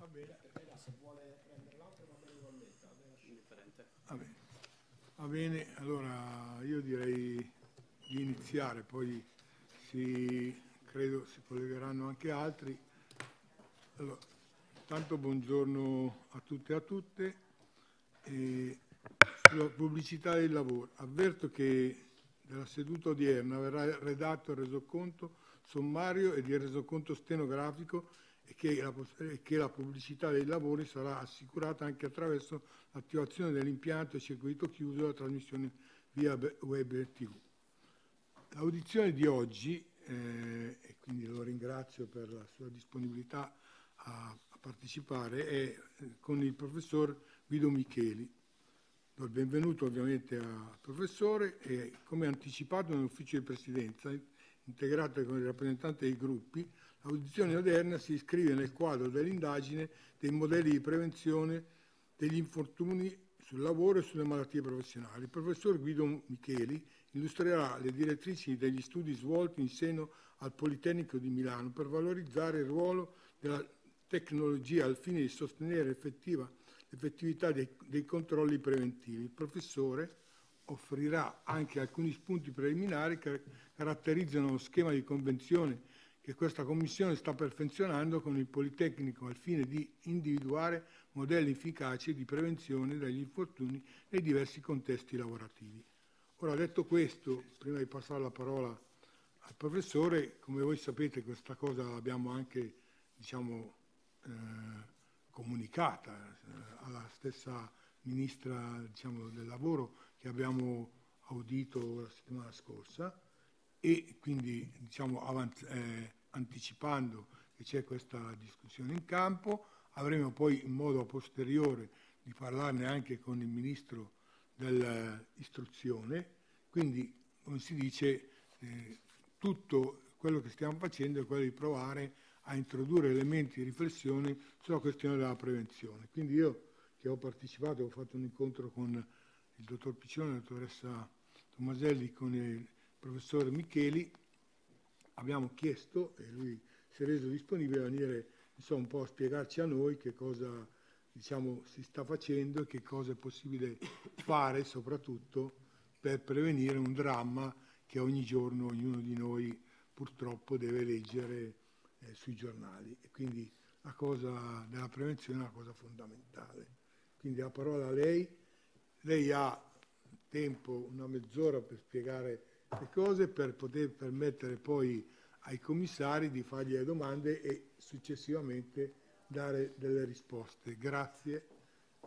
Va bene. se vuole prendere l'altro va bene ugualmente, Va bene. Va bene, allora io direi di iniziare, poi si, credo si collegheranno anche altri. Allora, tanto buongiorno a tutte e a tutte. E sulla pubblicità del lavoro, avverto che della seduta odierna verrà redatto il resoconto sommario e il resoconto stenografico e che la, che la pubblicità dei lavori sarà assicurata anche attraverso l'attivazione dell'impianto e circuito chiuso della trasmissione via web TV. L'audizione di oggi, eh, e quindi lo ringrazio per la sua disponibilità a, a partecipare, è eh, con il professor Guido Micheli Do il benvenuto ovviamente al professore e come anticipato nell'ufficio di presidenza, integrato con il rappresentante dei gruppi, l'audizione odierna si iscrive nel quadro dell'indagine dei modelli di prevenzione degli infortuni sul lavoro e sulle malattie professionali. Il professor Guido Micheli illustrerà le direttrici degli studi svolti in seno al Politecnico di Milano per valorizzare il ruolo della tecnologia al fine di sostenere effettiva l'effettività dei, dei controlli preventivi. Il professore offrirà anche alcuni spunti preliminari che caratterizzano lo schema di convenzione che questa Commissione sta perfezionando con il Politecnico al fine di individuare modelli efficaci di prevenzione dagli infortuni nei diversi contesti lavorativi. Ora, detto questo, prima di passare la parola al professore, come voi sapete questa cosa l'abbiamo anche, diciamo, eh, comunicata eh, alla stessa ministra diciamo, del lavoro che abbiamo audito la settimana scorsa e quindi diciamo, avanz- eh, anticipando che c'è questa discussione in campo, avremo poi in modo a posteriore di parlarne anche con il ministro dell'istruzione, quindi come si dice eh, tutto quello che stiamo facendo è quello di provare a a introdurre elementi di riflessione sulla questione della prevenzione. Quindi io che ho partecipato, ho fatto un incontro con il dottor Piccione, la dottoressa Tomaselli, con il professor Micheli, abbiamo chiesto e lui si è reso disponibile a venire insomma, un po' a spiegarci a noi che cosa diciamo, si sta facendo e che cosa è possibile fare soprattutto per prevenire un dramma che ogni giorno ognuno di noi purtroppo deve leggere eh, sui giornali e quindi la cosa della prevenzione è una cosa fondamentale. Quindi la parola a lei, lei ha tempo, una mezz'ora per spiegare le cose, per poter permettere poi ai commissari di fargli le domande e successivamente dare delle risposte. Grazie.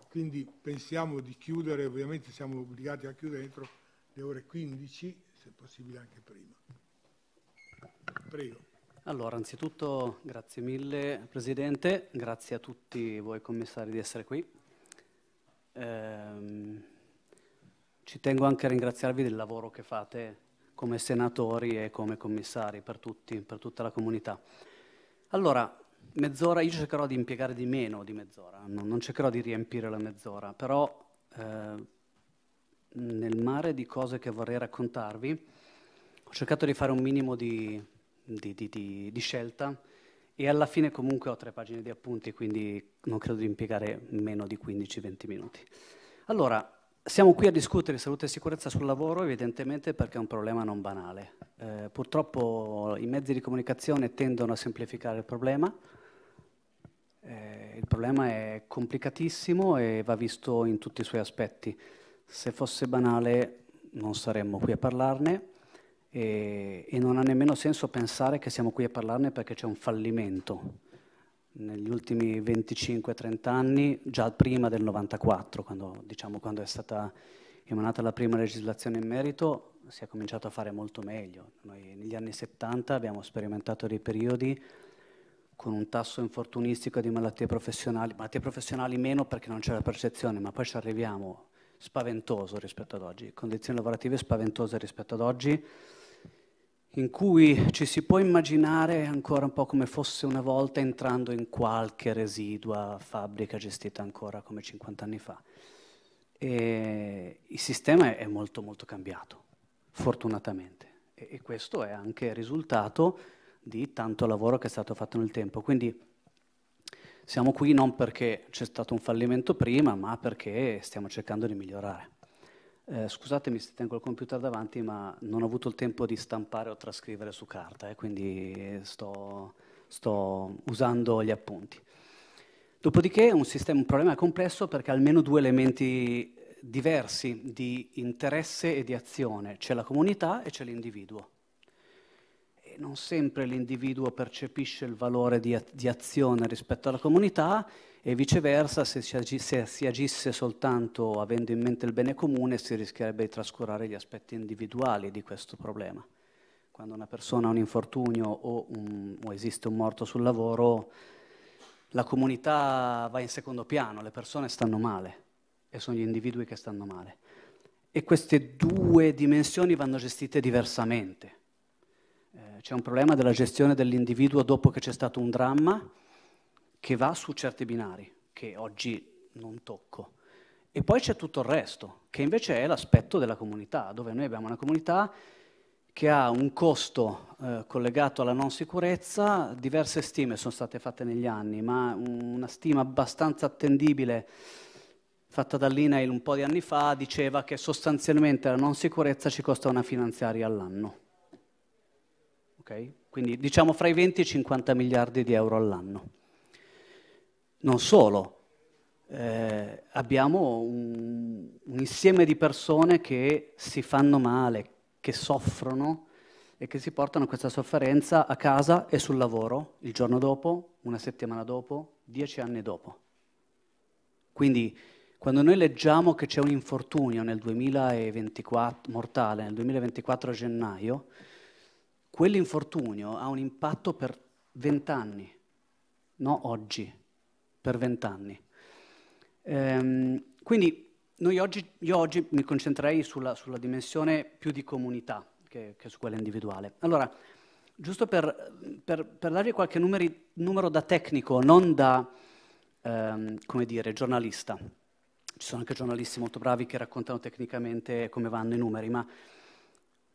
Quindi pensiamo di chiudere, ovviamente siamo obbligati a chiudere entro le ore 15, se possibile anche prima. Prego. Allora, anzitutto grazie mille Presidente, grazie a tutti voi commissari di essere qui. Ehm, ci tengo anche a ringraziarvi del lavoro che fate come senatori e come commissari per tutti, per tutta la comunità. Allora, mezz'ora, io cercherò di impiegare di meno di mezz'ora, non, non, cercherò di riempire la mezz'ora, però eh, nel mare di cose che vorrei raccontarvi ho cercato di fare un minimo di di, di, di, di scelta e alla fine comunque ho tre pagine di appunti, quindi non credo di impiegare meno di 15-20 minuti. Allora, siamo qui a discutere salute e sicurezza sul lavoro evidentemente perché è un problema non banale. Eh, purtroppo i mezzi di comunicazione tendono a semplificare il problema. Eh, il problema è complicatissimo e va visto in tutti i suoi aspetti. Se fosse banale non saremmo qui a parlarne, e, e non ha nemmeno senso pensare che siamo qui a parlarne perché c'è un fallimento negli ultimi 25-30 anni, già prima del 94, quando, diciamo, quando, è stata emanata la prima legislazione in merito, si è cominciato a fare molto meglio. Noi negli anni 70 abbiamo sperimentato dei periodi con un tasso infortunistico di malattie professionali, malattie professionali meno perché non c'era percezione, ma poi ci arriviamo spaventoso rispetto ad oggi, condizioni lavorative spaventose rispetto ad oggi, in cui ci si può immaginare ancora un po' come fosse una volta entrando in qualche residua fabbrica gestita ancora come 50 anni fa. E il sistema è molto molto cambiato, fortunatamente, e, questo è anche risultato di tanto lavoro che è stato fatto nel tempo. Quindi siamo qui non perché c'è stato un fallimento prima, ma perché stiamo cercando di migliorare. Eh, scusatemi se tengo il computer davanti, ma non ho avuto il tempo di stampare o trascrivere su carta, eh, quindi eh, sto, sto, usando gli appunti. Dopodiché un, sistema, un problema complesso perché ha almeno due elementi diversi di interesse e di azione. C'è la comunità e c'è l'individuo. E non sempre l'individuo percepisce il valore di, di azione rispetto alla comunità, e viceversa se si, agi, se si, agisse soltanto avendo in mente il bene comune si rischierebbe di trascurare gli aspetti individuali di questo problema. Quando una persona ha un infortunio o, un, o esiste un morto sul lavoro, la comunità va in secondo piano, le persone stanno male e sono gli individui che stanno male. E queste due dimensioni vanno gestite diversamente. Eh, c'è un problema della gestione dell'individuo dopo che c'è stato un dramma che va su certi binari, che oggi non tocco. E poi c'è tutto il resto, che invece è l'aspetto della comunità, dove noi abbiamo una comunità che ha un costo eh, collegato alla non sicurezza, diverse stime sono state fatte negli anni, ma una stima abbastanza attendibile fatta dall'INAIL un po' di anni fa diceva che sostanzialmente la non sicurezza ci costa una finanziaria all'anno. Okay? Quindi diciamo fra i 20 e i 50 miliardi di euro all'anno. Non solo, eh, abbiamo un, un, insieme di persone che si fanno male, che soffrono e che si portano questa sofferenza a casa e sul lavoro il giorno dopo, una settimana dopo, dieci anni dopo. Quindi quando noi leggiamo che c'è un infortunio nel 2024, mortale, nel 2024 gennaio, quell'infortunio ha un impatto per vent'anni, non oggi per vent'anni. Ehm, quindi oggi, io oggi mi concentrerei sulla, sulla, dimensione più di comunità che, che su quella individuale. Allora, giusto per, per, per darvi qualche numeri, numero da tecnico, non da, ehm, come dire, giornalista. Ci sono anche giornalisti molto bravi che raccontano tecnicamente come vanno i numeri, ma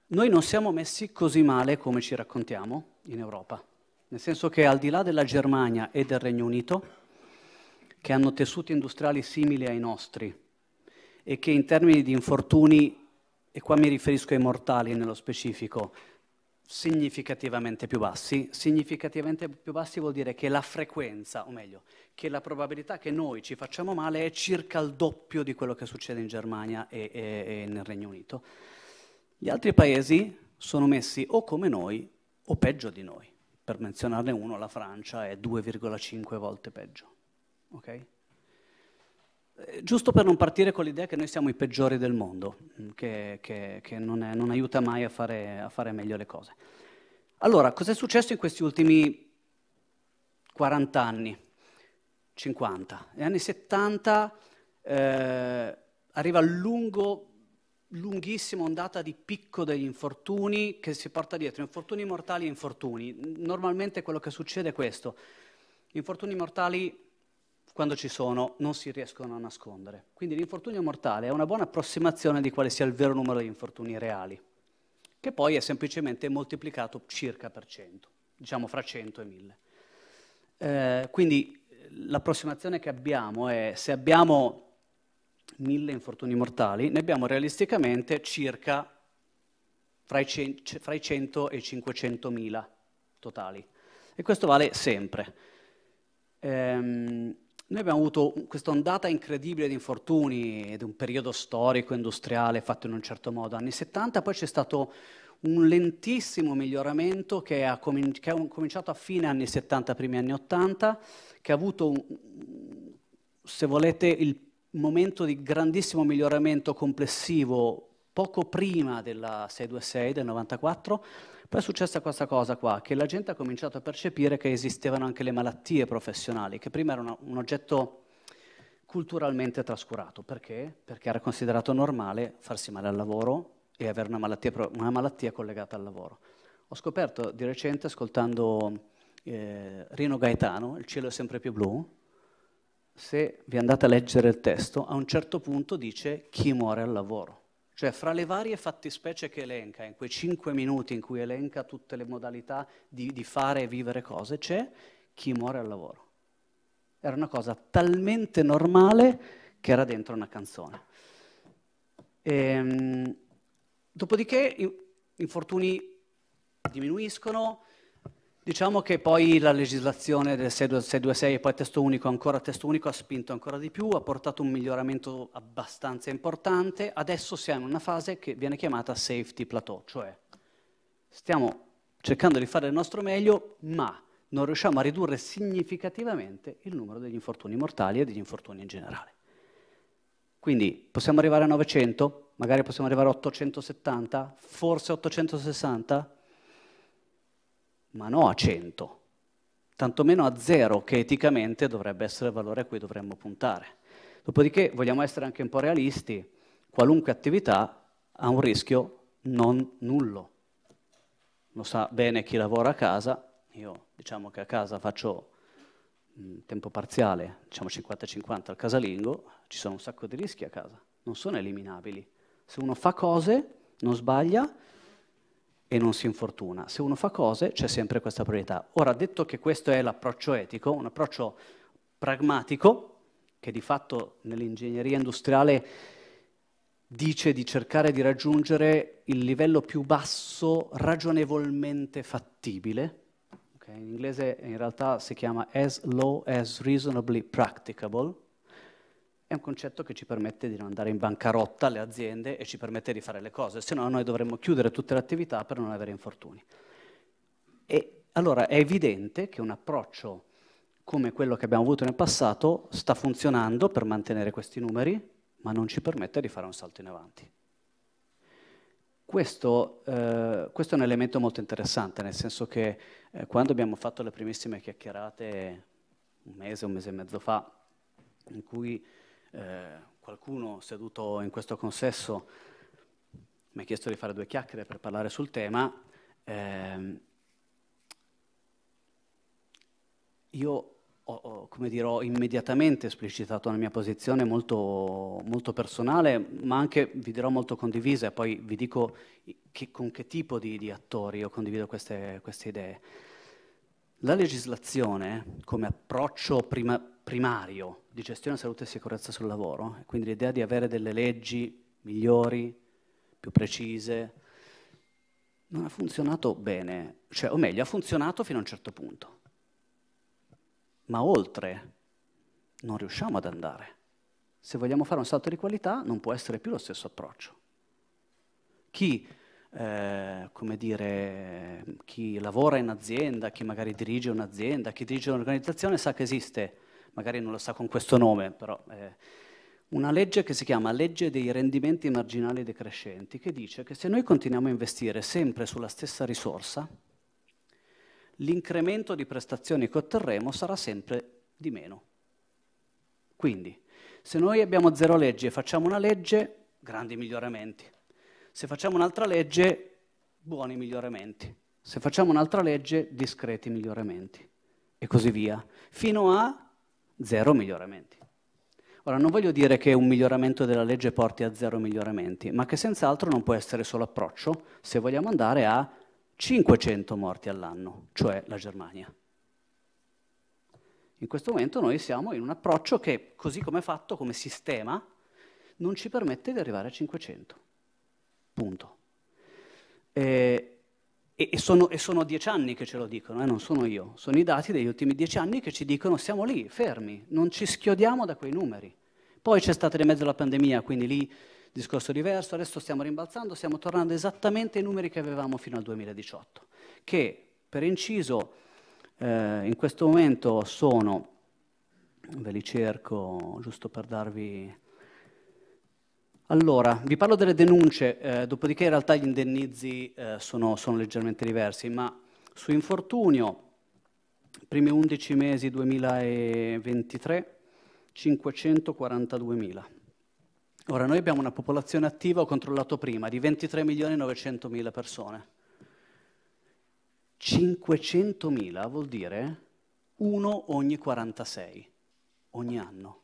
noi non siamo messi così male come ci raccontiamo in Europa. Nel senso che al di là della Germania e del Regno Unito, che hanno tessuti industriali simili ai nostri e che in termini di infortuni, e qua mi riferisco ai mortali nello specifico, significativamente più bassi. Significativamente più bassi vuol dire che la frequenza, o meglio, che la probabilità che noi ci facciamo male è circa il doppio di quello che succede in Germania e, e, e nel Regno Unito. Gli altri paesi sono messi o come noi o peggio di noi. Per menzionarne uno, la Francia è 2,5 volte peggio. Okay? Eh, giusto per non partire con l'idea che noi siamo i peggiori del mondo, mm, che, che, che non, è, non, aiuta mai a fare, a fare meglio le cose. Allora, cos'è successo in questi ultimi 40 anni, 50? Negli anni 70 eh, arriva lungo, lunghissima ondata di picco degli infortuni che si porta dietro, infortuni mortali e infortuni. Normalmente quello che succede è questo, infortuni mortali quando ci sono, non si riescono a nascondere. Quindi l'infortunio mortale è una buona approssimazione di quale sia il vero numero di infortuni reali, che poi è semplicemente moltiplicato circa per 100, diciamo fra 100 e 1000. Eh, quindi eh, l'approssimazione che abbiamo è se abbiamo 1000 infortuni mortali, ne abbiamo realisticamente circa fra i, cen- fra i 100 e i 500 mila totali. E questo vale sempre. Ehm, noi abbiamo avuto questa ondata incredibile di infortuni ed un periodo storico, industriale, fatto in un certo modo, anni 70, poi c'è stato un lentissimo miglioramento che ha, cominci- che ha cominciato a fine anni 70, primi anni 80, che ha avuto, se volete, il momento di grandissimo miglioramento complessivo poco prima della 626 del 94 poi è successa questa cosa qua, che la gente ha cominciato a percepire che esistevano anche le malattie professionali, che prima erano un oggetto culturalmente trascurato. Perché? Perché era considerato normale farsi male al lavoro e avere una malattia, una malattia collegata al lavoro. Ho scoperto di recente, ascoltando eh, Rino Gaetano, Il cielo è sempre più blu, se vi andate a leggere il testo, a un certo punto dice chi muore al lavoro. Cioè, fra le varie fattispecie che elenca, in quei cinque minuti in cui elenca tutte le modalità di, di fare e vivere cose, c'è chi muore al lavoro. Era una cosa talmente normale che era dentro una canzone. E, ehm, dopodiché infortuni diminuiscono, Diciamo che poi la legislazione del 626 e poi testo unico, ancora testo unico, ha spinto ancora di più, ha portato un miglioramento abbastanza importante. Adesso siamo in una fase che viene chiamata safety plateau, cioè stiamo cercando di fare il nostro meglio, ma non riusciamo a ridurre significativamente il numero degli infortuni mortali e degli infortuni in generale. Quindi possiamo arrivare a 900, magari possiamo arrivare a 870, forse 860, ma non a 100, tantomeno a 0, che eticamente dovrebbe essere il valore a cui dovremmo puntare. Dopodiché vogliamo essere anche un po' realisti, qualunque attività ha un rischio non nullo. Lo sa bene chi lavora a casa, io diciamo che a casa faccio mm, tempo parziale, diciamo 50-50 al casalingo, ci sono un sacco di rischi a casa, non sono eliminabili. Se uno fa cose, non sbaglia, e non si infortuna. Se uno fa cose c'è sempre questa priorità. Ora, detto che questo è l'approccio etico, un approccio pragmatico, che di fatto nell'ingegneria industriale dice di cercare di raggiungere il livello più basso ragionevolmente fattibile, okay? in inglese in realtà si chiama as low as reasonably practicable, è un concetto che ci permette di non andare in bancarotta le aziende e ci permette di fare le cose, se no noi dovremmo chiudere tutte le attività per non avere infortuni. E allora è evidente che un approccio come quello che abbiamo avuto nel passato sta funzionando per mantenere questi numeri, ma non ci permette di fare un salto in avanti. Questo, eh, questo è un elemento molto interessante, nel senso che eh, quando abbiamo fatto le primissime chiacchierate un mese, un mese e mezzo fa, in cui eh, qualcuno seduto in questo consesso mi ha chiesto di fare due chiacchiere per parlare sul tema. Eh, io ho, come dirò, ho immediatamente esplicitato una mia posizione molto, molto, personale, ma anche vi dirò molto condivisa, e poi vi dico che, con che tipo di, di, attori io condivido queste, queste idee. La legislazione, come approccio prima, primario di gestione salute e sicurezza sul lavoro, quindi l'idea di avere delle leggi migliori, più precise, non ha funzionato bene, cioè, o meglio, ha funzionato fino a un certo punto, ma oltre non riusciamo ad andare. Se vogliamo fare un salto di qualità non può essere più lo stesso approccio. Chi eh, come dire, chi lavora in azienda, chi magari dirige un'azienda, chi dirige un'organizzazione sa che esiste magari non lo sa con questo nome, però eh, una legge che si chiama legge dei rendimenti marginali decrescenti, che dice che se noi continuiamo a investire sempre sulla stessa risorsa, l'incremento di prestazioni che otterremo sarà sempre di meno. Quindi, se noi abbiamo zero leggi e facciamo una legge, grandi miglioramenti. Se facciamo un'altra legge, buoni miglioramenti. Se facciamo un'altra legge, discreti miglioramenti. E così via. Fino a zero miglioramenti. Ora, non voglio dire che un miglioramento della legge porti a zero miglioramenti, ma che senz'altro non può essere solo approccio se vogliamo andare a 500 morti all'anno, cioè la Germania. In questo momento noi siamo in un approccio che, così come è fatto, come sistema, non ci permette di arrivare a 500. Punto. E e, e, sono, e, sono, dieci anni che ce lo dicono, eh, non sono io, sono i dati degli ultimi dieci anni che ci dicono siamo lì, fermi, non ci schiodiamo da quei numeri. Poi c'è stata di mezzo la pandemia, quindi lì discorso diverso, adesso stiamo rimbalzando, stiamo tornando esattamente ai numeri che avevamo fino al 2018, che per inciso eh, in questo momento sono, ve li cerco giusto per darvi allora, vi parlo delle denunce, eh, dopodiché in realtà gli indennizi eh, sono, sono, leggermente diversi, ma su infortunio, primi 11 mesi 2023, 542.000. Ora, noi abbiamo una popolazione attiva, ho controllato prima, di 23.900.000 persone. 500.000 vuol dire uno ogni 46, ogni anno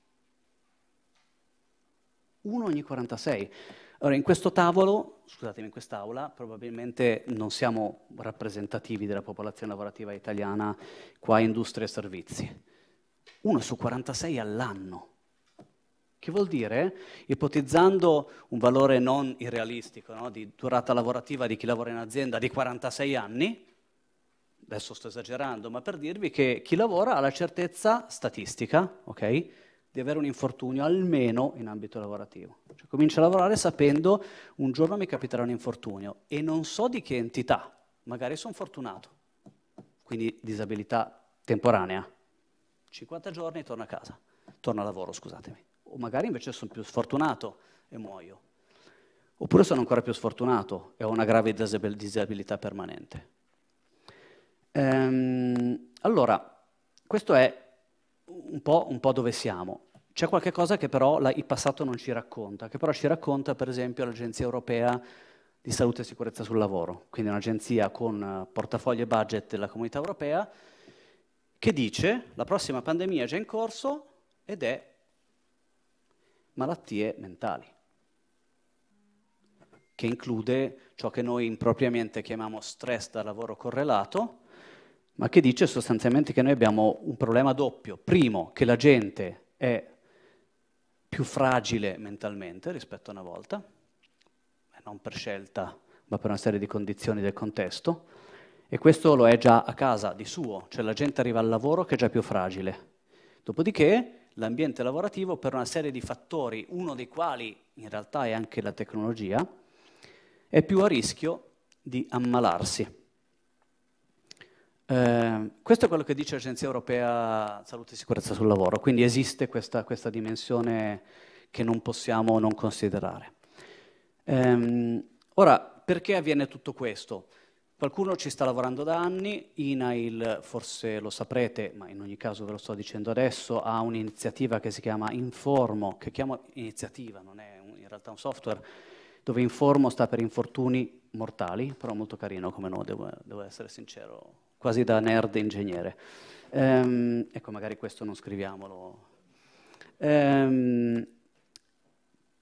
uno ogni 46. Allora, in questo tavolo, scusatemi, in quest'aula, probabilmente non siamo rappresentativi della popolazione lavorativa italiana qua industria e servizi. Uno su 46 all'anno. Che vuol dire, ipotizzando un valore non irrealistico no, di durata lavorativa di chi lavora in azienda di 46 anni, adesso sto esagerando, ma per dirvi che chi lavora ha la certezza statistica, ok? di avere un infortunio, almeno in ambito lavorativo. Cioè, comincio a lavorare sapendo un giorno mi capiterà un infortunio e non so di che entità, magari sono fortunato, quindi disabilità temporanea. 50 giorni e torno a casa, torno a lavoro, scusatemi. O magari invece sono più sfortunato e muoio. Oppure sono ancora più sfortunato e ho una grave disabilità permanente. Ehm, allora, questo è un po', un po dove siamo. C'è qualche cosa che però la, il passato non ci racconta, che però ci racconta per esempio l'Agenzia Europea di Salute e Sicurezza sul Lavoro, quindi un'agenzia con eh, portafoglio e budget della Comunità Europea, che dice la prossima pandemia è già in corso ed è malattie mentali, che include ciò che noi impropriamente chiamiamo stress da lavoro correlato, ma che dice sostanzialmente che noi abbiamo un problema doppio. Primo, che la gente è più fragile mentalmente rispetto a una volta, non per scelta, ma per una serie di condizioni del contesto, e questo lo è già a casa di suo, cioè la gente arriva al lavoro che è già più fragile. Dopodiché l'ambiente lavorativo per una serie di fattori, uno dei quali in realtà è anche la tecnologia, è più a rischio di ammalarsi. Ehm, questo è quello che dice l'Agenzia Europea Salute e Sicurezza sul Lavoro, quindi esiste questa, questa dimensione che non possiamo non considerare. Eh, ora, perché avviene tutto questo? Qualcuno ci sta lavorando da anni, INAIL forse lo saprete, ma in ogni caso ve lo sto dicendo adesso, ha un'iniziativa che si chiama Informo, che chiamo iniziativa, non è un, in realtà un software, dove Informo sta per infortuni mortali, però molto carino come no, devo, devo essere sincero, quasi da nerd ingegnere. Ehm, ecco, magari questo non scriviamolo. Ehm,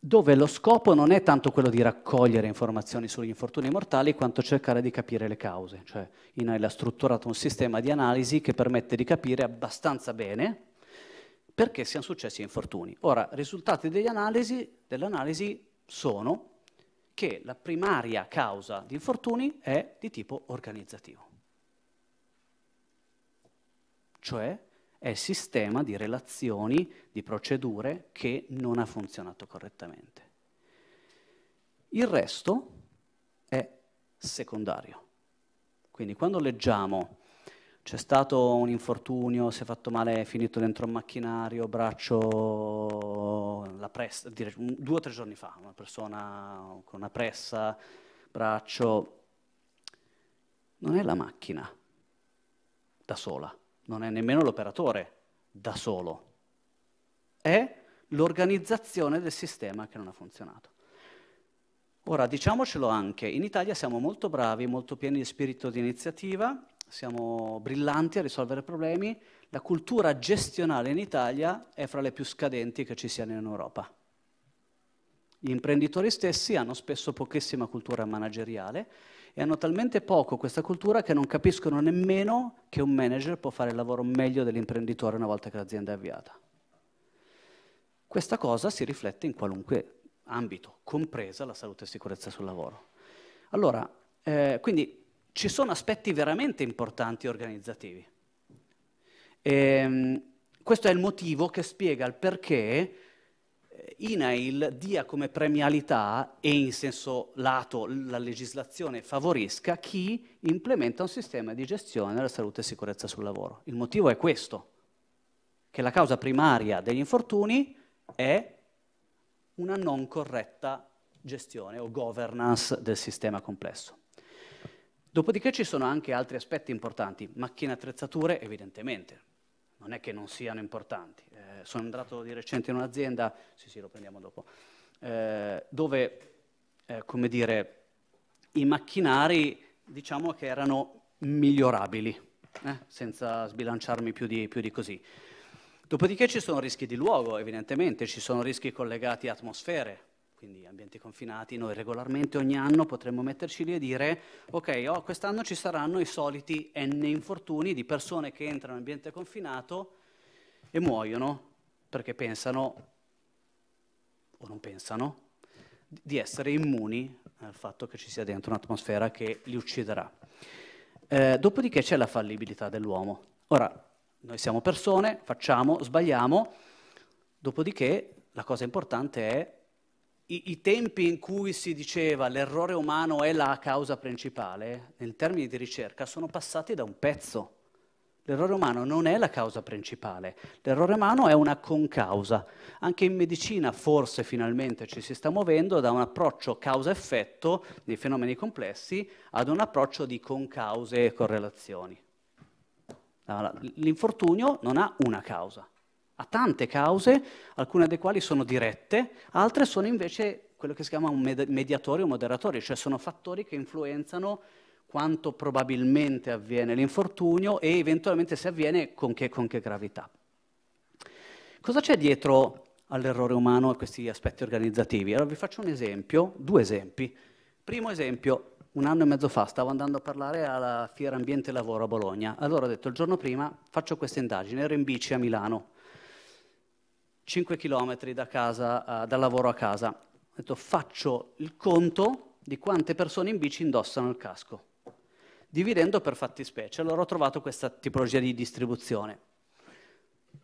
dove lo scopo non è tanto quello di raccogliere informazioni sugli infortuni mortali quanto cercare di capire le cause. Cioè, Inail ha strutturato un sistema di analisi che permette di capire abbastanza bene perché siano successi infortuni. Ora, i risultati dell'analisi sono che la primaria causa di infortuni è di tipo organizzativo cioè è il sistema di relazioni, di procedure che non ha funzionato correttamente. Il resto è secondario. Quindi quando leggiamo c'è stato un infortunio, si è fatto male, è finito dentro un macchinario, braccio, la pressa, dire, due o tre giorni fa, una persona con una pressa, braccio, non è la macchina da sola, non è nemmeno l'operatore da solo, è l'organizzazione del sistema che non ha funzionato. Ora, diciamocelo anche, in Italia siamo molto bravi, molto pieni di spirito di iniziativa, siamo brillanti a risolvere problemi, la cultura gestionale in Italia è fra le più scadenti che ci siano in Europa. Gli imprenditori stessi hanno spesso pochissima cultura manageriale e hanno talmente poco questa cultura che non capiscono nemmeno che un manager può fare il lavoro meglio dell'imprenditore una volta che l'azienda è avviata. Questa cosa si riflette in qualunque ambito, compresa la salute e sicurezza sul lavoro. Allora, eh, quindi ci sono aspetti veramente importanti organizzativi. E, ehm, questo è il motivo che spiega il perché INAIL dia come premialità e in senso lato la legislazione favorisca chi implementa un sistema di gestione della salute e sicurezza sul lavoro. Il motivo è questo, che la causa primaria degli infortuni è una non corretta gestione o governance del sistema complesso. Dopodiché ci sono anche altri aspetti importanti, macchine attrezzature evidentemente, non è che non siano importanti. Eh, sono andato di recente in un'azienda, sì sì lo prendiamo dopo, eh, dove, eh, come dire, i macchinari diciamo che erano migliorabili, eh, senza sbilanciarmi più di, più di così. Dopodiché ci sono rischi di luogo, evidentemente, ci sono rischi collegati a atmosfere, quindi ambienti confinati, noi regolarmente ogni anno potremmo metterci lì e dire ok, oh, quest'anno ci saranno i soliti n infortuni di persone che entrano in ambiente confinato e muoiono perché pensano o non pensano di essere immuni al fatto che ci sia dentro un'atmosfera che li ucciderà. Eh, dopodiché c'è la fallibilità dell'uomo. Ora, noi siamo persone, facciamo, sbagliamo, dopodiché la cosa importante è i, i tempi in cui si diceva l'errore umano è la causa principale, in termini di ricerca, sono passati da un pezzo. L'errore umano non è la causa principale, l'errore umano è una concausa. Anche in medicina forse finalmente ci si sta muovendo da un approccio causa-effetto dei fenomeni complessi ad un approccio di concause e correlazioni. L'infortunio non ha una causa, ha tante cause, alcune delle quali sono dirette, altre sono invece quello che si chiama un mediatore o moderatore, cioè sono fattori che influenzano quanto probabilmente avviene l'infortunio e eventualmente se avviene con che, con che gravità. Cosa c'è dietro all'errore umano e a questi aspetti organizzativi? Allora vi faccio un esempio, due esempi. Primo esempio, un anno e mezzo fa stavo andando a parlare alla Fiera Ambiente Lavoro a Bologna. Allora ho detto il giorno prima faccio questa indagine, ero in bici a Milano. 5 km da casa, uh, dal lavoro a casa. Ho detto faccio il conto di quante persone in bici indossano il casco, dividendo per fattispecie. Allora ho trovato questa tipologia di distribuzione.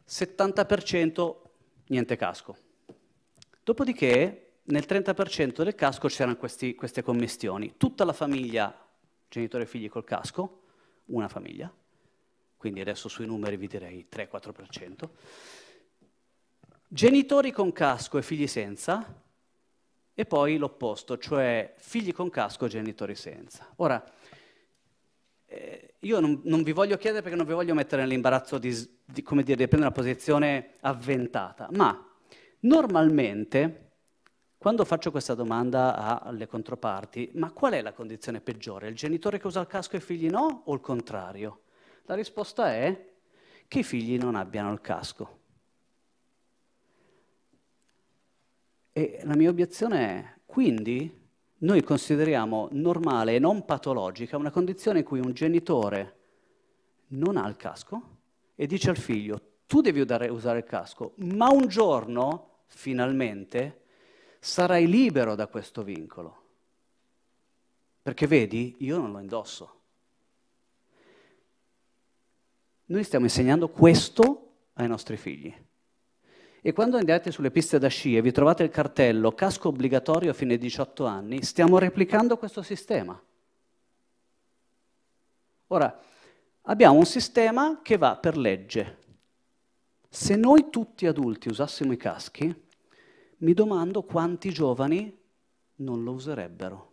70% niente casco. Dopodiché nel 30% del casco c'erano questi, queste commistioni. Tutta la famiglia, genitori e figli col casco, una famiglia, quindi adesso sui numeri vi direi 3-4%. Genitori con casco e figli senza, e poi l'opposto, cioè figli con casco, e genitori senza. Ora, eh, io non, non, vi voglio chiedere perché non vi voglio mettere nell'imbarazzo di, di, dire, di prendere una posizione avventata, ma normalmente quando faccio questa domanda alle controparti, ma qual è la condizione peggiore? Il genitore che usa il casco e i figli no o il contrario? La risposta è che i figli non abbiano il casco. E la mia obiezione è, quindi noi consideriamo normale e non patologica una condizione in cui un genitore non ha il casco e dice al figlio, tu devi usare il casco, ma un giorno, finalmente, sarai libero da questo vincolo. Perché vedi, io non lo indosso. Noi stiamo insegnando questo ai nostri figli. E quando andate sulle piste da sci e vi trovate il cartello casco obbligatorio fino ai 18 anni, stiamo replicando questo sistema. Ora, abbiamo un sistema che va per legge. Se noi tutti adulti usassimo i caschi, mi domando quanti giovani non lo userebbero.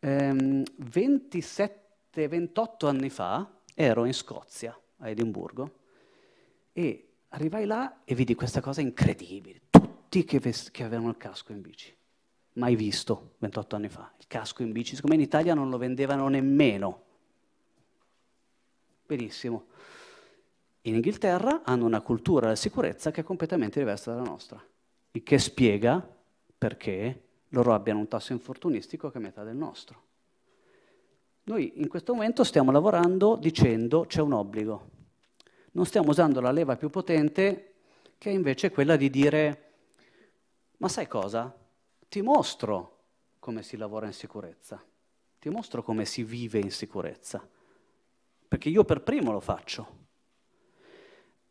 Ehm, 27-28 anni fa ero in Scozia, a Edimburgo, e arrivai là e vidi questa cosa incredibile. Tutti che, vest- che avevano il casco in bici. Mai visto 28 anni fa. Il casco in bici, siccome in Italia non lo vendevano nemmeno. Benissimo. In Inghilterra hanno una cultura della sicurezza che è completamente diversa dalla nostra, il che spiega perché loro abbiano un tasso infortunistico che è metà del nostro. Noi in questo momento stiamo lavorando dicendo c'è un obbligo non stiamo usando la leva più potente, che è invece quella di dire, ma sai cosa? Ti mostro come si lavora in sicurezza, ti mostro come si vive in sicurezza, perché io per primo lo faccio.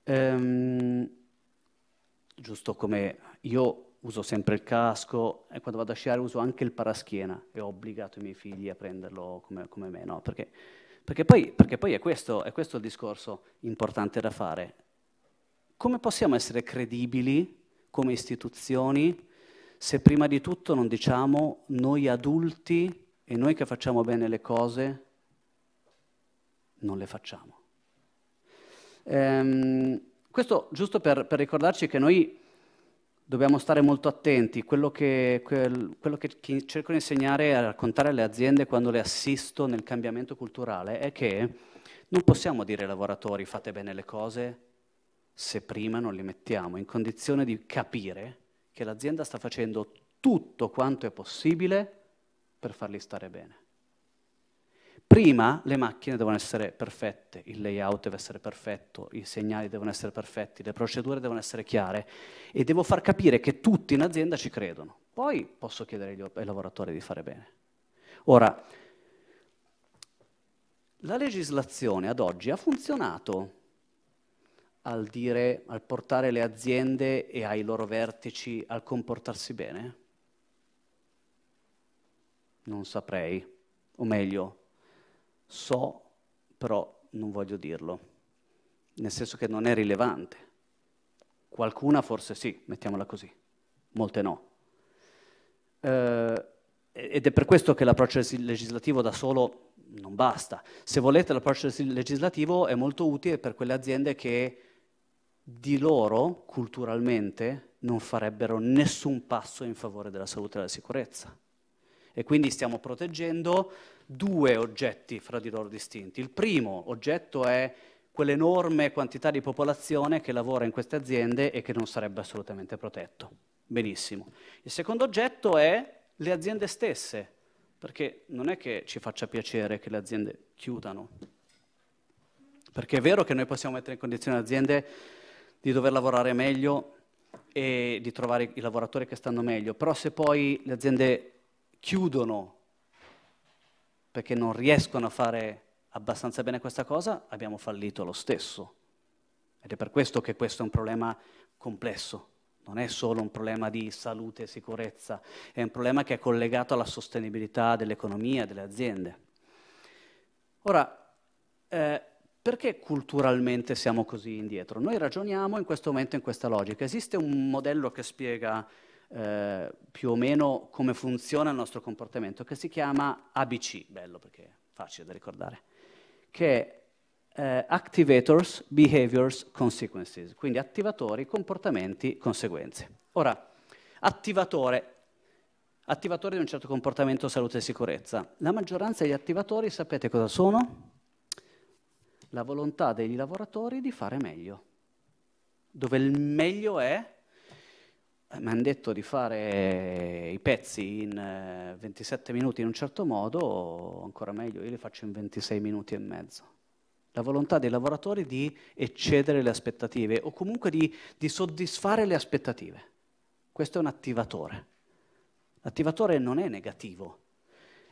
Ehm, giusto come io uso sempre il casco e quando vado a sciare uso anche il paraschiena e ho obbligato i miei figli a prenderlo come, come me, no? Perché perché poi, perché poi è, questo, è questo il discorso importante da fare. Come possiamo essere credibili come istituzioni se prima di tutto non diciamo noi adulti e noi che facciamo bene le cose non le facciamo? Ehm, questo giusto per, per ricordarci che noi dobbiamo stare molto attenti. Quello che, quel, quello che cerco di insegnare e raccontare alle aziende quando le assisto nel cambiamento culturale è che non possiamo dire ai lavoratori fate bene le cose se prima non li mettiamo in condizione di capire che l'azienda sta facendo tutto quanto è possibile per farli stare bene. Prima le macchine devono essere perfette, il layout deve essere perfetto, i segnali devono essere perfetti, le procedure devono essere chiare e devo far capire che tutti in azienda ci credono. Poi posso chiedere ai lavoratori di fare bene. Ora, la legislazione ad oggi ha funzionato al, dire, al portare le aziende e ai loro vertici al comportarsi bene? Non saprei, o meglio, so, però non voglio dirlo, nel senso che non è rilevante. Qualcuna forse sì, mettiamola così, molte no. Eh, ed è per questo che l'approccio legislativo da solo non basta. Se volete l'approccio legislativo è molto utile per quelle aziende che di loro culturalmente non farebbero nessun passo in favore della salute e della sicurezza e quindi stiamo proteggendo due oggetti fra di loro distinti. Il primo oggetto è quell'enorme quantità di popolazione che lavora in queste aziende e che non sarebbe assolutamente protetto. Benissimo. Il secondo oggetto è le aziende stesse, perché non è che ci faccia piacere che le aziende chiudano, perché è vero che noi possiamo mettere in condizione le aziende di dover lavorare meglio e di trovare i lavoratori che stanno meglio, però se poi le aziende chiudono perché non riescono a fare abbastanza bene questa cosa, abbiamo fallito lo stesso. Ed è per questo che questo è un problema complesso. Non è solo un problema di salute e sicurezza, è un problema che è collegato alla sostenibilità dell'economia, delle aziende. Ora, eh, perché culturalmente siamo così indietro? Noi ragioniamo in questo momento in questa logica. Esiste un modello che spiega eh, più o meno come funziona il nostro comportamento, che si chiama ABC, bello perché è facile da ricordare, che è eh, Activators, Behaviors, Consequences, quindi attivatori, comportamenti, conseguenze. Ora, attivatore, attivatore di un certo comportamento salute e sicurezza. La maggioranza degli attivatori sapete cosa sono? La volontà dei lavoratori di fare meglio, dove il meglio è mi hanno detto di fare eh, i pezzi in 27 eh, minuti in un certo modo, o ancora meglio, io li faccio in 26 minuti e mezzo. La volontà dei lavoratori di eccedere le aspettative o comunque di, di soddisfare le aspettative. Questo è un attivatore. L'attivatore non è negativo,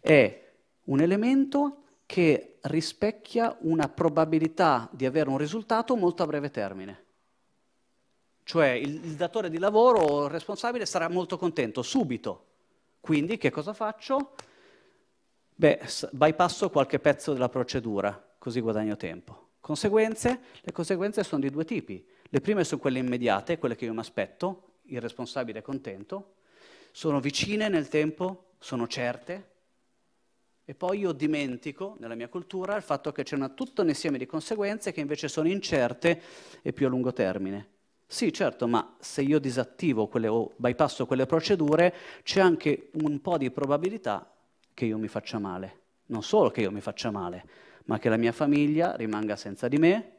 è un elemento che rispecchia una probabilità di avere un risultato molto a breve termine. Cioè il, il datore di lavoro o il responsabile sarà molto contento subito. Quindi che cosa faccio? Beh, bypasso qualche pezzo della procedura, così guadagno tempo. Conseguenze? Le conseguenze sono di due tipi. Le prime sono quelle immediate, quelle che io mi aspetto, il responsabile è contento, sono vicine nel tempo, sono certe, e poi io dimentico nella mia cultura il fatto che c'è tutto un insieme di conseguenze che invece sono incerte e più a lungo termine. Sì, certo, ma se io disattivo quelle, o bypasso quelle procedure, c'è anche un po' di probabilità che io mi faccia male. Non solo che io mi faccia male, ma che la mia famiglia rimanga senza di me,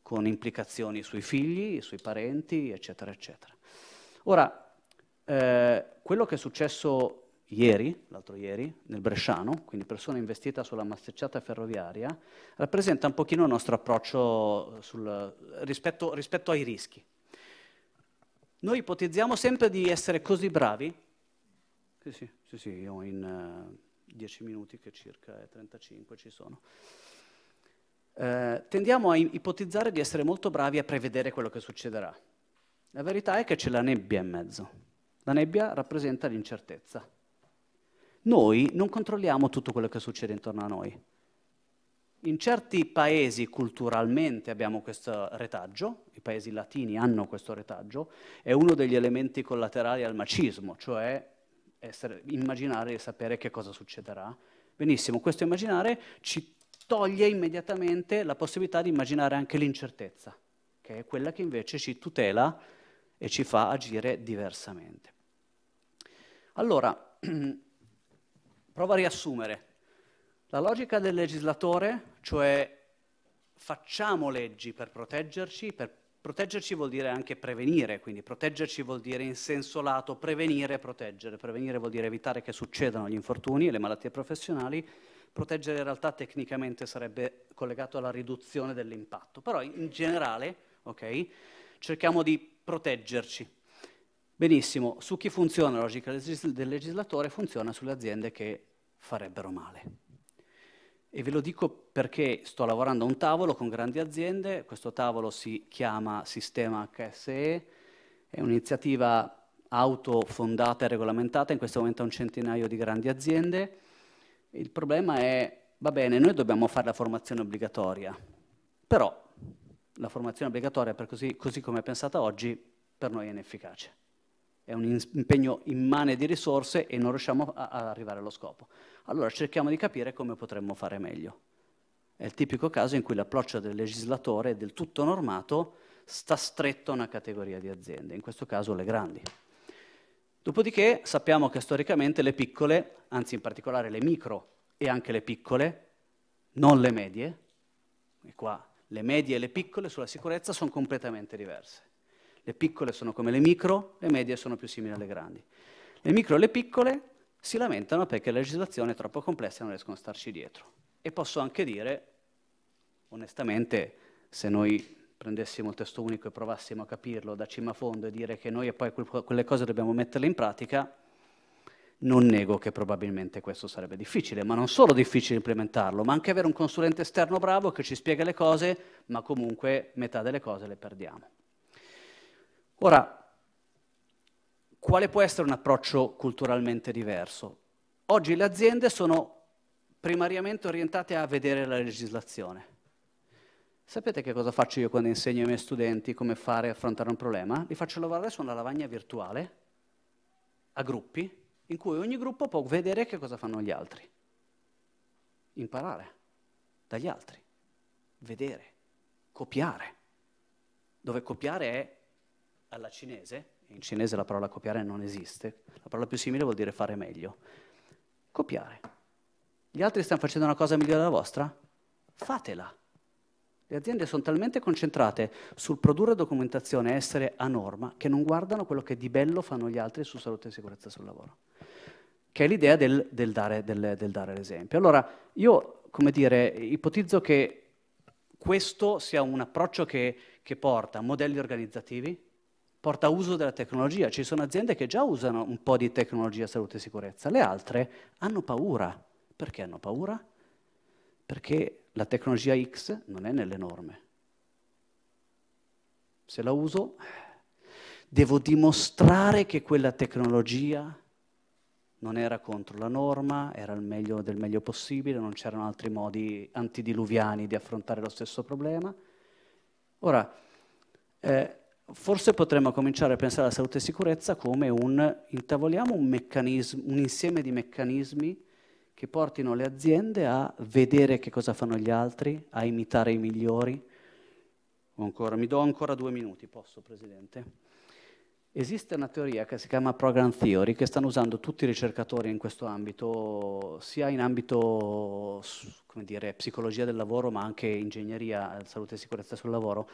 con implicazioni sui figli, sui parenti, eccetera, eccetera. Ora, eh, quello che è successo ieri, l'altro ieri, nel Bresciano, quindi persona investita sulla massicciata ferroviaria, rappresenta un pochino il nostro approccio sul, rispetto, rispetto ai rischi. Noi ipotizziamo sempre di essere così bravi, sì sì, sì, sì io in uh, minuti che circa 35 ci sono, eh, tendiamo a ipotizzare di essere molto bravi a prevedere quello che succederà. La verità è che c'è la nebbia in mezzo. La nebbia rappresenta l'incertezza noi non controlliamo tutto quello che succede intorno a noi. In certi paesi culturalmente abbiamo questo retaggio, i paesi latini hanno questo retaggio, è uno degli elementi collaterali al macismo, cioè essere, immaginare e sapere che cosa succederà. Benissimo, questo immaginare ci toglie immediatamente la possibilità di immaginare anche l'incertezza, che è quella che invece ci tutela e ci fa agire diversamente. Allora, Prova a riassumere. La logica del legislatore, cioè facciamo leggi per proteggerci, per proteggerci vuol dire anche prevenire, quindi proteggerci vuol dire in senso lato prevenire e proteggere. Prevenire vuol dire evitare che succedano gli infortuni e le malattie professionali, proteggere in realtà tecnicamente sarebbe collegato alla riduzione dell'impatto, però in generale okay, cerchiamo di proteggerci. Benissimo, su chi funziona la logica del legislatore? Funziona sulle aziende che farebbero male. E ve lo dico perché sto lavorando a un tavolo con grandi aziende, questo tavolo si chiama Sistema HSE, è un'iniziativa autofondata e regolamentata, in questo momento a un centinaio di grandi aziende. Il problema è, va bene, noi dobbiamo fare la formazione obbligatoria, però la formazione obbligatoria, così, così come è pensata oggi, per noi è inefficace è un impegno immane di risorse e non riusciamo ad arrivare allo scopo. Allora cerchiamo di capire come potremmo fare meglio. È il tipico caso in cui l'approccio del legislatore del tutto normato sta stretto a una categoria di aziende, in questo caso le grandi. Dopodiché sappiamo che storicamente le piccole, anzi in particolare le micro e anche le piccole, non le medie, e qua le medie e le piccole sulla sicurezza sono completamente diverse le piccole sono come le micro, le medie sono più simili alle grandi. Le micro e le piccole si lamentano perché la legislazione è troppo complessa e non riescono a starci dietro. E posso anche dire, onestamente, se noi prendessimo il testo unico e provassimo a capirlo da cima a fondo e dire che noi e poi quelle cose dobbiamo metterle in pratica, non nego che probabilmente questo sarebbe difficile, ma non solo difficile implementarlo, ma anche avere un consulente esterno bravo che ci spiega le cose, ma comunque metà delle cose le perdiamo. Ora, quale può essere un approccio culturalmente diverso? Oggi le aziende sono primariamente orientate a vedere la legislazione. Sapete che cosa faccio io quando insegno ai miei studenti come fare e affrontare un problema? Li faccio lavorare su una lavagna virtuale, a gruppi, in cui ogni gruppo può vedere che cosa fanno gli altri. Imparare dagli altri, vedere, copiare, dove copiare è alla cinese, in cinese la parola copiare non esiste, la parola più simile vuol dire fare meglio. Copiare. Gli altri stanno facendo una cosa migliore della vostra? Fatela. Le aziende sono talmente concentrate sul produrre documentazione e essere a norma che non guardano quello che di bello fanno gli altri su salute e sicurezza sul lavoro, che è l'idea del, del, dare, del, del dare l'esempio. Allora, io, come dire, ipotizzo che questo sia un approccio che, che porta a modelli organizzativi, porta uso della tecnologia. Ci sono aziende che già usano un po' di tecnologia salute e sicurezza, le altre hanno paura. Perché hanno paura? Perché la tecnologia X non è nelle norme. Se la uso, devo dimostrare che quella tecnologia non era contro la norma, era il meglio del meglio possibile, non c'erano altri modi antidiluviani di affrontare lo stesso problema. Ora, eh, forse potremmo cominciare a pensare alla salute e sicurezza come un intavoliamo un, un, insieme di meccanismi che portino le aziende a vedere che cosa fanno gli altri, a imitare i migliori. Ancora, mi do ancora due minuti, posso Presidente? Esiste una teoria che si chiama Program Theory che stanno usando tutti i ricercatori in questo ambito, sia in ambito dire, psicologia del lavoro ma anche ingegneria, salute e sicurezza sul lavoro,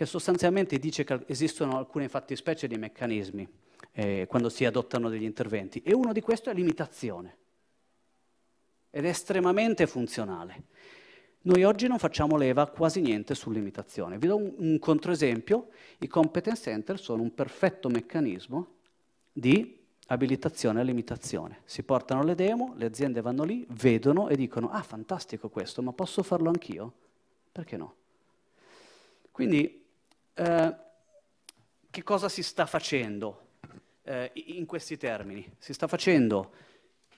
che sostanzialmente dice che esistono alcune fattispecie di meccanismi eh, quando si adottano degli interventi e uno di questi è l'imitazione ed è estremamente funzionale. Noi oggi non facciamo leva quasi niente sull'imitazione. Vi do un, un controesempio, i competence center sono un perfetto meccanismo di abilitazione e limitazione. Si portano le demo, le aziende vanno lì, vedono e dicono ah fantastico questo, ma posso farlo anch'io? Perché no? Quindi eh, che cosa si sta facendo eh, in questi termini? Si sta facendo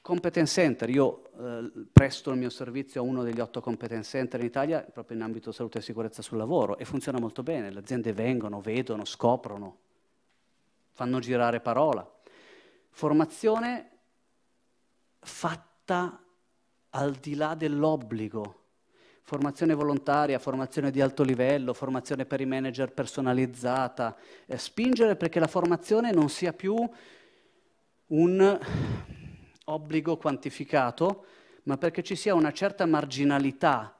competence center, io eh, presto il mio servizio a uno degli otto competence center in Italia proprio in ambito salute e sicurezza sul lavoro e funziona molto bene, le aziende vengono, vedono, scoprono, fanno girare parola. Formazione fatta al di là dell'obbligo formazione volontaria, formazione di alto livello, formazione per i manager personalizzata, eh, spingere perché la formazione non sia più un obbligo quantificato, ma perché ci sia una certa marginalità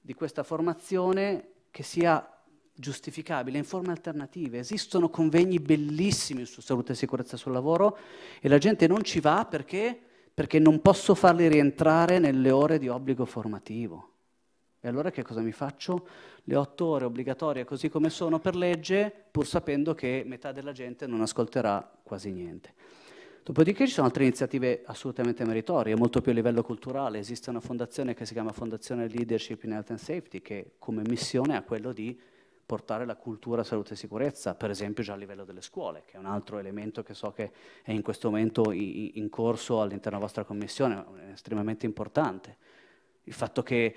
di questa formazione che sia giustificabile in forme alternative. Esistono convegni bellissimi su salute e sicurezza sul lavoro e la gente non ci va perché, perché non posso farli rientrare nelle ore di obbligo formativo. E allora che cosa mi faccio? Le otto ore obbligatorie così come sono per legge, pur sapendo che metà della gente non ascolterà quasi niente. Dopodiché ci sono altre iniziative assolutamente meritorie, molto più a livello culturale. Esiste una fondazione che si chiama Fondazione Leadership in Health and Safety, che come missione ha quello di portare la cultura salute e sicurezza, per esempio già a livello delle scuole, che è un altro elemento che so che è in questo momento in corso all'interno della vostra commissione, estremamente importante. Il fatto che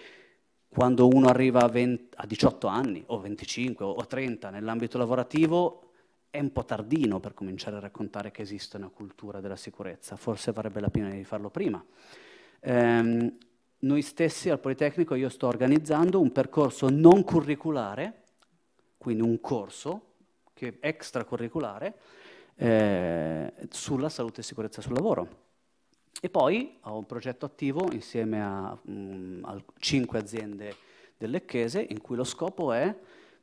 quando uno arriva a, 20, a 18 anni o 25 o 30 nell'ambito lavorativo è un po' tardino per cominciare a raccontare che esiste una cultura della sicurezza, forse varrebbe la pena di farlo prima. Ehm, noi stessi al Politecnico io sto organizzando un percorso non curriculare, quindi un corso che è extracurriculare eh, sulla salute e sicurezza sul lavoro e poi ho un progetto attivo insieme a, mh, mm, a cinque aziende del Lecchese in cui lo scopo è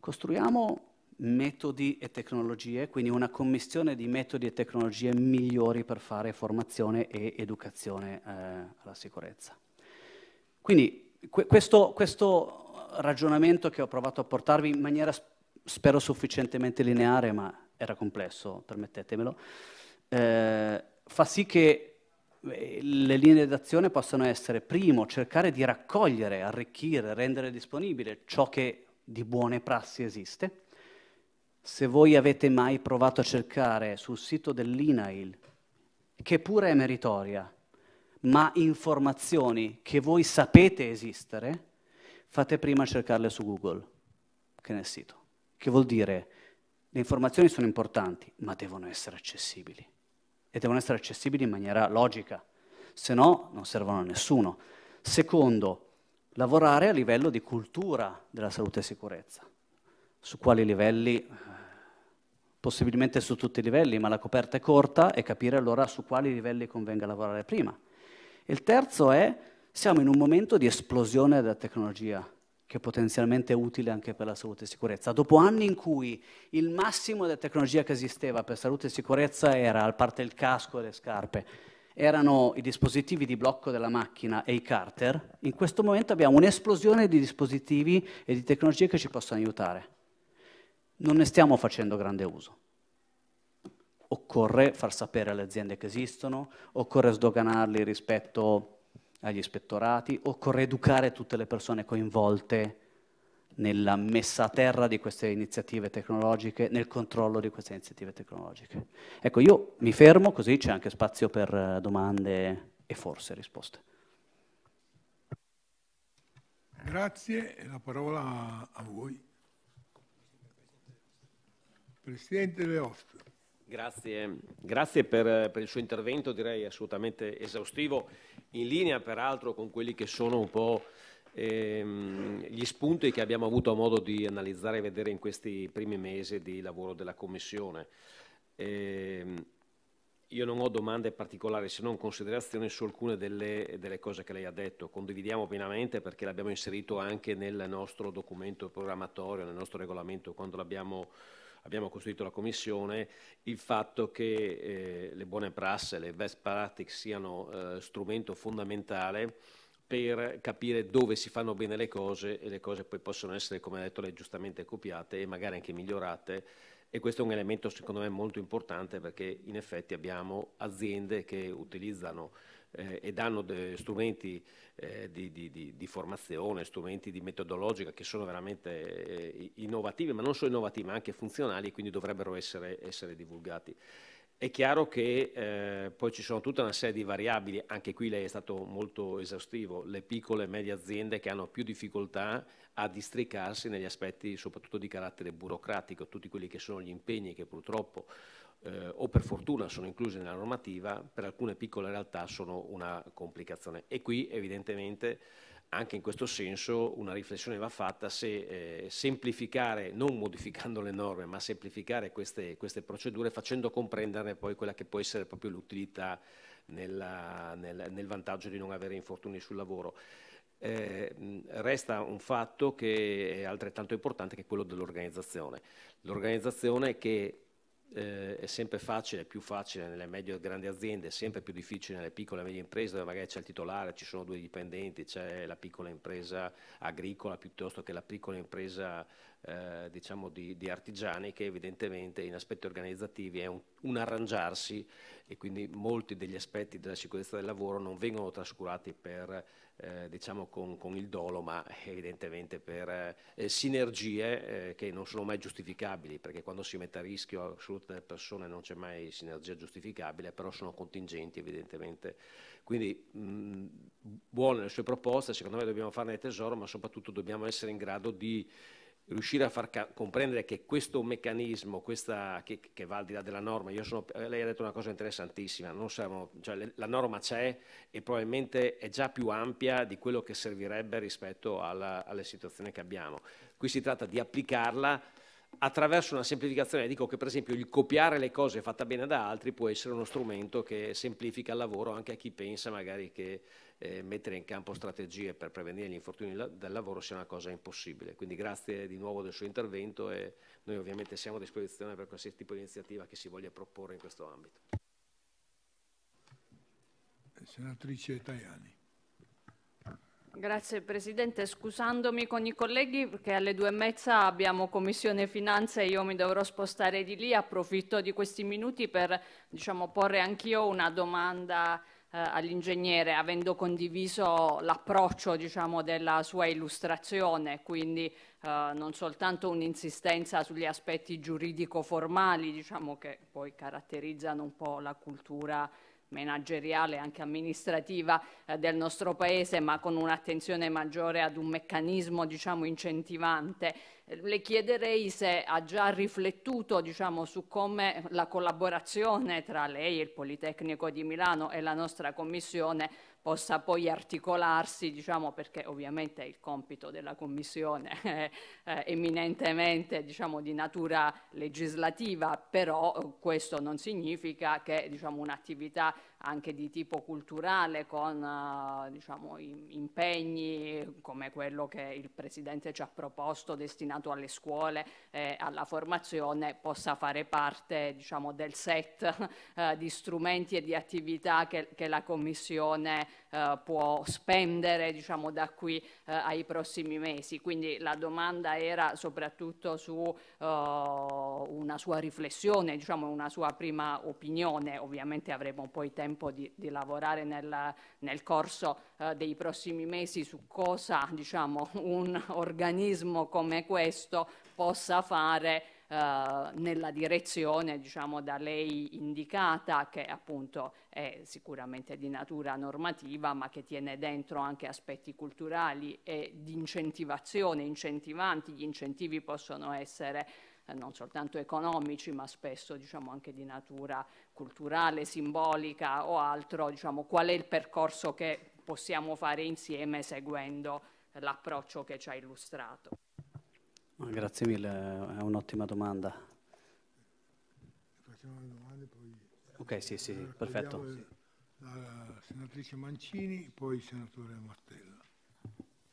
costruiamo metodi e tecnologie, quindi una commissione di metodi e tecnologie migliori per fare formazione e educazione eh, alla sicurezza. Quindi que questo, questo, ragionamento che ho provato a portarvi in maniera spero sufficientemente lineare, ma era complesso, permettetemelo, eh, fa sì che le linee d'azione possono essere, primo, cercare di raccogliere, arricchire, rendere disponibile ciò che di buone prassi esiste. Se voi avete mai provato a cercare sul sito dell'INAIL, che pure è meritoria, ma informazioni che voi sapete esistere, fate prima cercarle su Google che nel sito. Che vuol dire, le informazioni sono importanti, ma devono essere accessibili e devono essere accessibili in maniera logica, se no non servono a nessuno. Secondo, lavorare a livello di cultura della salute e sicurezza. Su quali livelli? Possibilmente su tutti i livelli, ma la coperta è corta e capire allora su quali livelli convenga lavorare prima. Il terzo è, siamo in un momento di esplosione della tecnologia che potenzialmente è utile anche per la salute e sicurezza. Dopo anni in cui il massimo della tecnologia che esisteva per salute e sicurezza era, a parte il casco e le scarpe, erano i dispositivi di blocco della macchina e i carter, in questo momento abbiamo un'esplosione di dispositivi e di tecnologie che ci possono aiutare. Non ne stiamo facendo grande uso. Occorre far sapere alle aziende che esistono, occorre sdoganarli rispetto agli ispettorati, occorre educare tutte le persone coinvolte nella messa a terra di queste iniziative tecnologiche, nel controllo di queste iniziative tecnologiche. Ecco, io mi fermo così c'è anche spazio per eh, domande e forse risposte. Grazie, la parola a voi. Presidente Leosto. Grazie, grazie per, per, il suo intervento, direi assolutamente esaustivo, in linea peraltro con quelli che sono un po' ehm, gli spunti che abbiamo avuto modo di analizzare e vedere in questi primi mesi di lavoro della Commissione. Eh, io non ho domande particolari se non considerazioni su alcune delle, delle cose che lei ha detto. Condividiamo pienamente perché l'abbiamo inserito anche nel nostro documento programmatorio, nel nostro regolamento quando l'abbiamo abbiamo costruito la Commissione, il fatto che eh, le buone prassi, le best practice siano eh, strumento fondamentale per capire dove si fanno bene le cose e le cose poi possono essere, come ha detto lei, giustamente copiate e magari anche migliorate. E questo è un elemento secondo me molto importante perché in effetti abbiamo aziende che utilizzano eh, e danno de, strumenti eh, di, di, di, formazione, strumenti di metodologica che sono veramente eh, innovativi, ma non solo innovativi, ma anche funzionali e quindi dovrebbero essere, essere divulgati. È chiaro che eh, poi ci sono tutta una serie di variabili, anche qui lei è stato molto esaustivo, le piccole e medie aziende che hanno più difficoltà a districarsi negli aspetti soprattutto di carattere burocratico, tutti quelli che sono gli impegni che purtroppo eh, o per fortuna sono incluse nella normativa, per alcune piccole realtà sono una complicazione. E qui evidentemente anche in questo senso una riflessione va fatta se eh, semplificare, non modificando le norme, ma semplificare queste, queste, procedure facendo comprenderne poi quella che può essere proprio l'utilità nel, nel, vantaggio di non avere infortuni sul lavoro. Eh, resta un fatto che è altrettanto importante che è quello dell'organizzazione. L'organizzazione che eh, è sempre facile, più facile nelle medie e grandi aziende, sempre più difficile nelle piccole e medie imprese dove magari c'è il titolare, ci sono due dipendenti, c'è la piccola impresa agricola piuttosto che la piccola impresa eh, diciamo di, di, artigiani che evidentemente in aspetti organizzativi è un, un, arrangiarsi e quindi molti degli aspetti della sicurezza del lavoro non vengono trascurati per eh, diciamo con, con, il dolo, ma evidentemente per eh, sinergie eh, che non sono mai giustificabili, perché quando si mette a rischio salute delle persone non c'è mai sinergia giustificabile, però sono contingenti evidentemente. Quindi mh, mm, buone le sue proposte, secondo me dobbiamo farne tesoro, ma soprattutto dobbiamo essere in grado di riuscire a far comprendere che questo meccanismo, questa, che, che, va al di là della norma, sono, eh, lei ha detto una cosa interessantissima, siamo, cioè le, la norma c'è e probabilmente è già più ampia di quello che servirebbe rispetto alla, alle situazioni che abbiamo. Qui si tratta di applicarla attraverso una semplificazione. Dico che per esempio il copiare le cose fatte bene da altri può essere uno strumento che semplifica il lavoro anche a chi pensa magari che eh, mettere in campo strategie per prevenire gli infortuni la del lavoro sia una cosa impossibile. Quindi grazie di nuovo del suo intervento e noi ovviamente siamo a disposizione per qualsiasi tipo di iniziativa che si voglia proporre in questo ambito. Senatrice Tajani. Grazie Presidente, scusandomi con i colleghi perché alle due e mezza abbiamo Commissione Finanze e io mi dovrò spostare di lì, approfitto di questi minuti per diciamo, porre anch'io una domanda eh, all'ingegnere avendo condiviso l'approccio diciamo, della sua illustrazione, quindi eh, non soltanto un'insistenza sugli aspetti giuridico-formali diciamo, che poi caratterizzano un po' la cultura manageriale e anche amministrativa eh, del nostro Paese, ma con un'attenzione maggiore ad un meccanismo diciamo, incentivante le chiederei se ha già riflettuto diciamo, su come la collaborazione tra lei, il Politecnico di Milano e la nostra Commissione possa poi articolarsi, diciamo, perché ovviamente il compito della Commissione è eh, eminentemente diciamo, di natura legislativa, però eh, questo non significa che diciamo, un'attività anche di tipo culturale con eh, diciamo, impegni come quello che il Presidente ci ha proposto destinato alle scuole e alla formazione possa fare parte diciamo, del set eh, di strumenti e di attività che, che la Commissione eh, può spendere diciamo, da qui eh, ai prossimi mesi. Quindi la domanda era soprattutto su eh, una sua riflessione, diciamo, una sua prima opinione. Ovviamente avremo poi tempo di, di lavorare nella, nel corso eh, dei prossimi mesi su cosa diciamo, un organismo come questo possa fare eh, nella direzione diciamo, da lei indicata, che appunto è sicuramente di natura normativa, ma che tiene dentro anche aspetti culturali e di incentivazione, incentivanti. Gli incentivi possono essere eh, non soltanto economici, ma spesso diciamo, anche di natura culturale, simbolica o altro, diciamo, qual è il percorso che possiamo fare insieme seguendo l'approccio che ci ha illustrato. Ah, grazie mille, è un'ottima domanda. Facciamo le domande poi... Ok, sì, sì, allora, perfetto. La senatrice Mancini, poi il senatore Martella.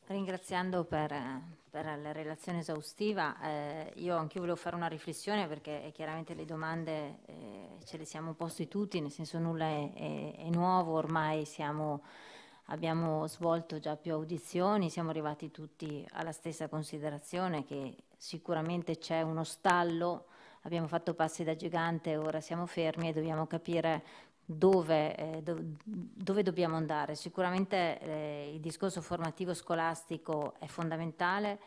Ringraziando per, per, la relazione esaustiva, eh, io anche volevo fare una riflessione perché eh, chiaramente le domande eh, ce le siamo posti tutti, nel senso nulla è, è, è nuovo, ormai siamo abbiamo svolto già più audizioni, siamo arrivati tutti alla stessa considerazione che sicuramente c'è uno stallo, abbiamo fatto passi da gigante, ora siamo fermi e dobbiamo capire dove, eh, do, dove dobbiamo andare. Sicuramente eh, il discorso formativo scolastico è fondamentale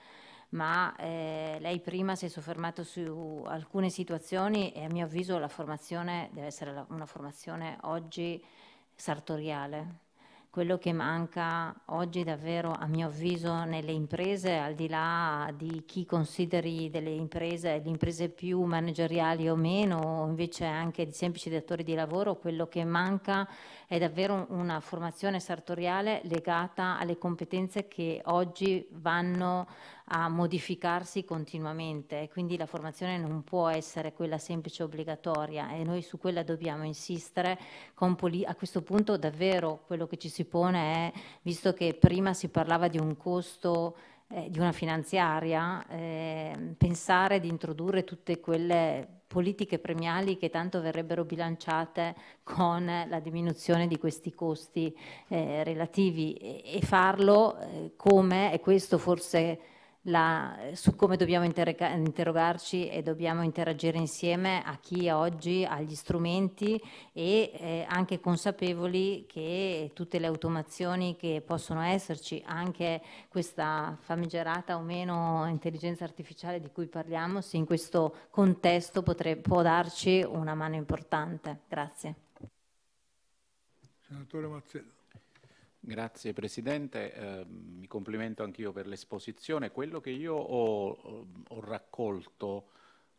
ma eh, lei prima si è soffermato su alcune situazioni e a mio avviso la formazione deve essere la, una formazione oggi sartoriale, quello che manca oggi davvero, a mio avviso, nelle imprese, al di là di chi consideri delle imprese, le imprese più manageriali o meno, o invece anche di semplici datori di lavoro, quello che manca è davvero una formazione sartoriale legata alle competenze che oggi vanno a modificarsi continuamente, quindi la formazione non può essere quella semplice obbligatoria e noi su quella dobbiamo insistere. a questo punto davvero quello che ci si pone è, visto che prima si parlava di un costo eh, di una finanziaria, eh, pensare di introdurre tutte quelle politiche premiali che tanto verrebbero bilanciate con la diminuzione di questi costi eh, relativi e, e farlo eh, come, è questo forse la, su come dobbiamo interrogarci e dobbiamo interagire insieme a chi oggi ha gli strumenti e eh, anche consapevoli che tutte le automazioni che possono esserci, anche questa famigerata o meno intelligenza artificiale di cui parliamo, se in questo contesto potre, può darci una mano importante. Grazie. Senatore Mazzello. Grazie Presidente, eh, mi complimento anch'io per l'esposizione. Quello che io ho, ehm, ho, raccolto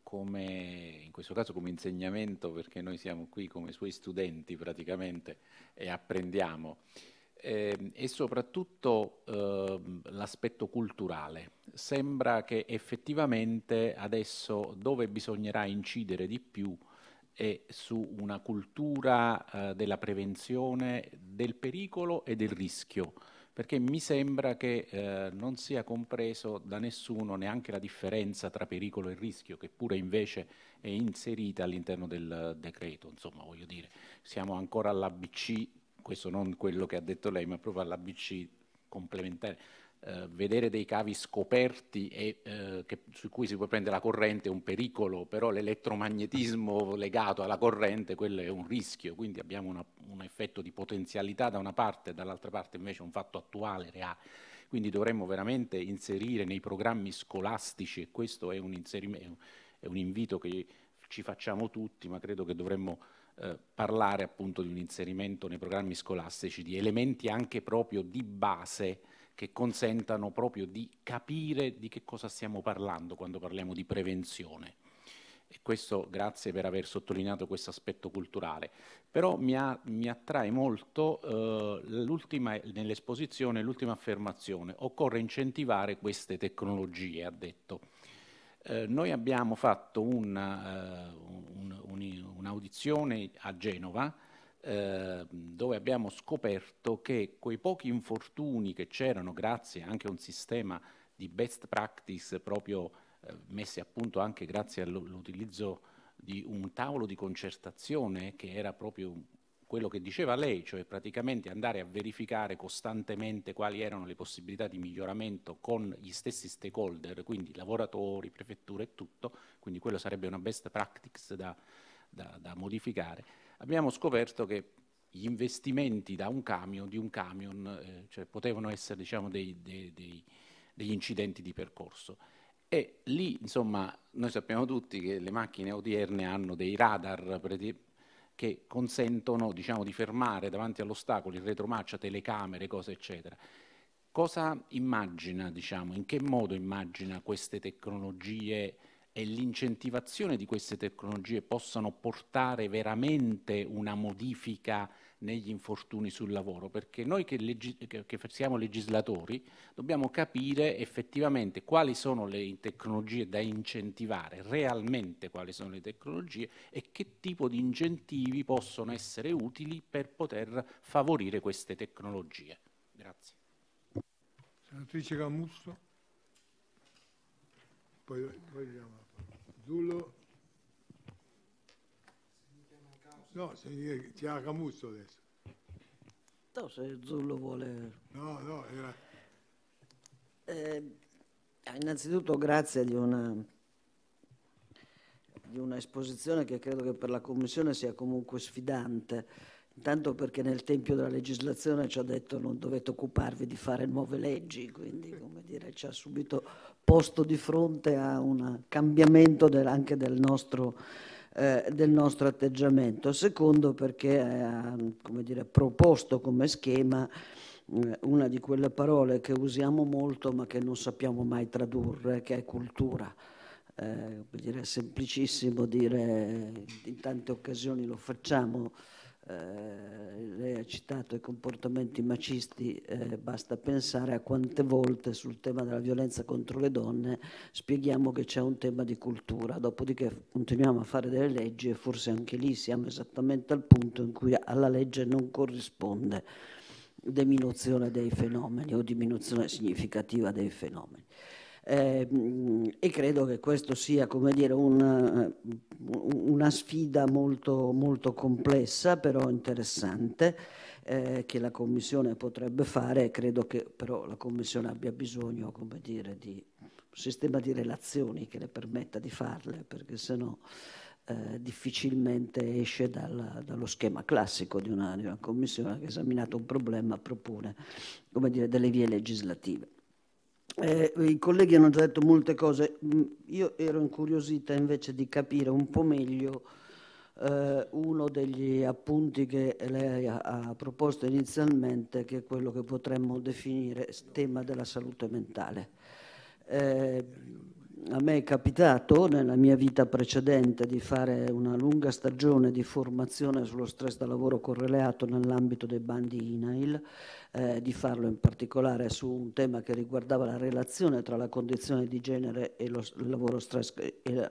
come, in questo caso come insegnamento, perché noi siamo qui come suoi studenti praticamente e apprendiamo, eh, è soprattutto eh, l'aspetto culturale. Sembra che effettivamente adesso dove bisognerà incidere di più e su una cultura eh, della prevenzione del pericolo e del rischio, perché mi sembra che eh, non sia compreso da nessuno neanche la differenza tra pericolo e rischio, che pure invece è inserita all'interno del decreto. Insomma, voglio dire, siamo ancora all'ABC, questo non quello che ha detto lei, ma proprio all'ABC complementare eh, vedere dei cavi scoperti e, eh, che, su cui si può prendere la corrente è un pericolo, però l'elettromagnetismo legato alla corrente quello è un rischio, quindi abbiamo una, un effetto di potenzialità da una parte e dall'altra parte invece un fatto attuale, reale. Quindi dovremmo veramente inserire nei programmi scolastici, e questo è un, è un invito che ci facciamo tutti, ma credo che dovremmo eh, parlare appunto di un inserimento nei programmi scolastici di elementi anche proprio di base che consentano proprio di capire di che cosa stiamo parlando quando parliamo di prevenzione. E questo grazie per aver sottolineato questo aspetto culturale. Però mi, ha, mi attrae molto eh, nell'esposizione l'ultima affermazione, occorre incentivare queste tecnologie, ha detto. Eh, noi abbiamo fatto un'audizione uh, un, un, un a Genova Ehm, dove abbiamo scoperto che quei pochi infortuni che c'erano grazie anche a un sistema di best practice proprio eh, messi a punto anche grazie all'utilizzo di un tavolo di concertazione che era proprio quello che diceva lei, cioè praticamente andare a verificare costantemente quali erano le possibilità di miglioramento con gli stessi stakeholder, quindi lavoratori, prefetture e tutto, quindi quello sarebbe una best practice da, da, da modificare abbiamo scoperto che gli investimenti da un camion, di un camion, eh, cioè potevano essere diciamo, dei, dei, dei, degli incidenti di percorso. E lì, insomma, noi sappiamo tutti che le macchine odierne hanno dei radar che consentono diciamo, di fermare davanti all'ostacolo il retromarcia, telecamere, cose eccetera. Cosa immagina, diciamo, in che modo immagina queste tecnologie? e l'incentivazione di queste tecnologie possano portare veramente una modifica negli infortuni sul lavoro, perché noi che, leggi che siamo legislatori dobbiamo capire effettivamente quali sono le tecnologie da incentivare, realmente quali sono le tecnologie e che tipo di incentivi possono essere utili per poter favorire queste tecnologie. Grazie. Senatrice Camusso. Poi, poi Zullo. No, c'è Camusso adesso. No, se Zullo vuole... No, no, era... Eh, innanzitutto grazie di una, di una esposizione che credo che per la Commissione sia comunque sfidante, intanto perché nel tempio della legislazione ci ha detto non dovete occuparvi di fare nuove leggi, quindi come dire, ci ha subito posto di fronte a un cambiamento del, anche del nostro, eh, del nostro, atteggiamento. Secondo perché eh, ha come dire, proposto come schema eh, una di quelle parole che usiamo molto ma che non sappiamo mai tradurre, che è cultura. Eh, è semplicissimo dire, eh, in tante occasioni lo facciamo, eh, lei ha citato i comportamenti macisti, eh, basta pensare a quante volte sul tema della violenza contro le donne spieghiamo che c'è un tema di cultura, dopodiché continuiamo a fare delle leggi e forse anche lì siamo esattamente al punto in cui alla legge non corrisponde diminuzione dei fenomeni o diminuzione significativa dei fenomeni eh, e credo che questo sia dire, una, eh, una, sfida molto, molto, complessa, però interessante, eh, che la Commissione potrebbe fare, credo che però la Commissione abbia bisogno dire, di un sistema di relazioni che le permetta di farle, perché sennò... Eh, difficilmente esce dal, dallo schema classico di una, di una commissione che ha esaminato un problema propone dire, delle vie legislative. Eh, I colleghi hanno già detto molte cose, mm, io ero incuriosita invece di capire un po' meglio eh, uno degli appunti che lei ha, ha, proposto inizialmente, che è quello che potremmo definire tema della salute mentale. Eh, a me è capitato nella mia vita precedente di fare una lunga stagione di formazione sullo stress da lavoro correlato nell'ambito dei bandi INAIL, eh, di farlo in particolare su un tema che riguardava la relazione tra la condizione di genere e lo, il lavoro stress, e eh,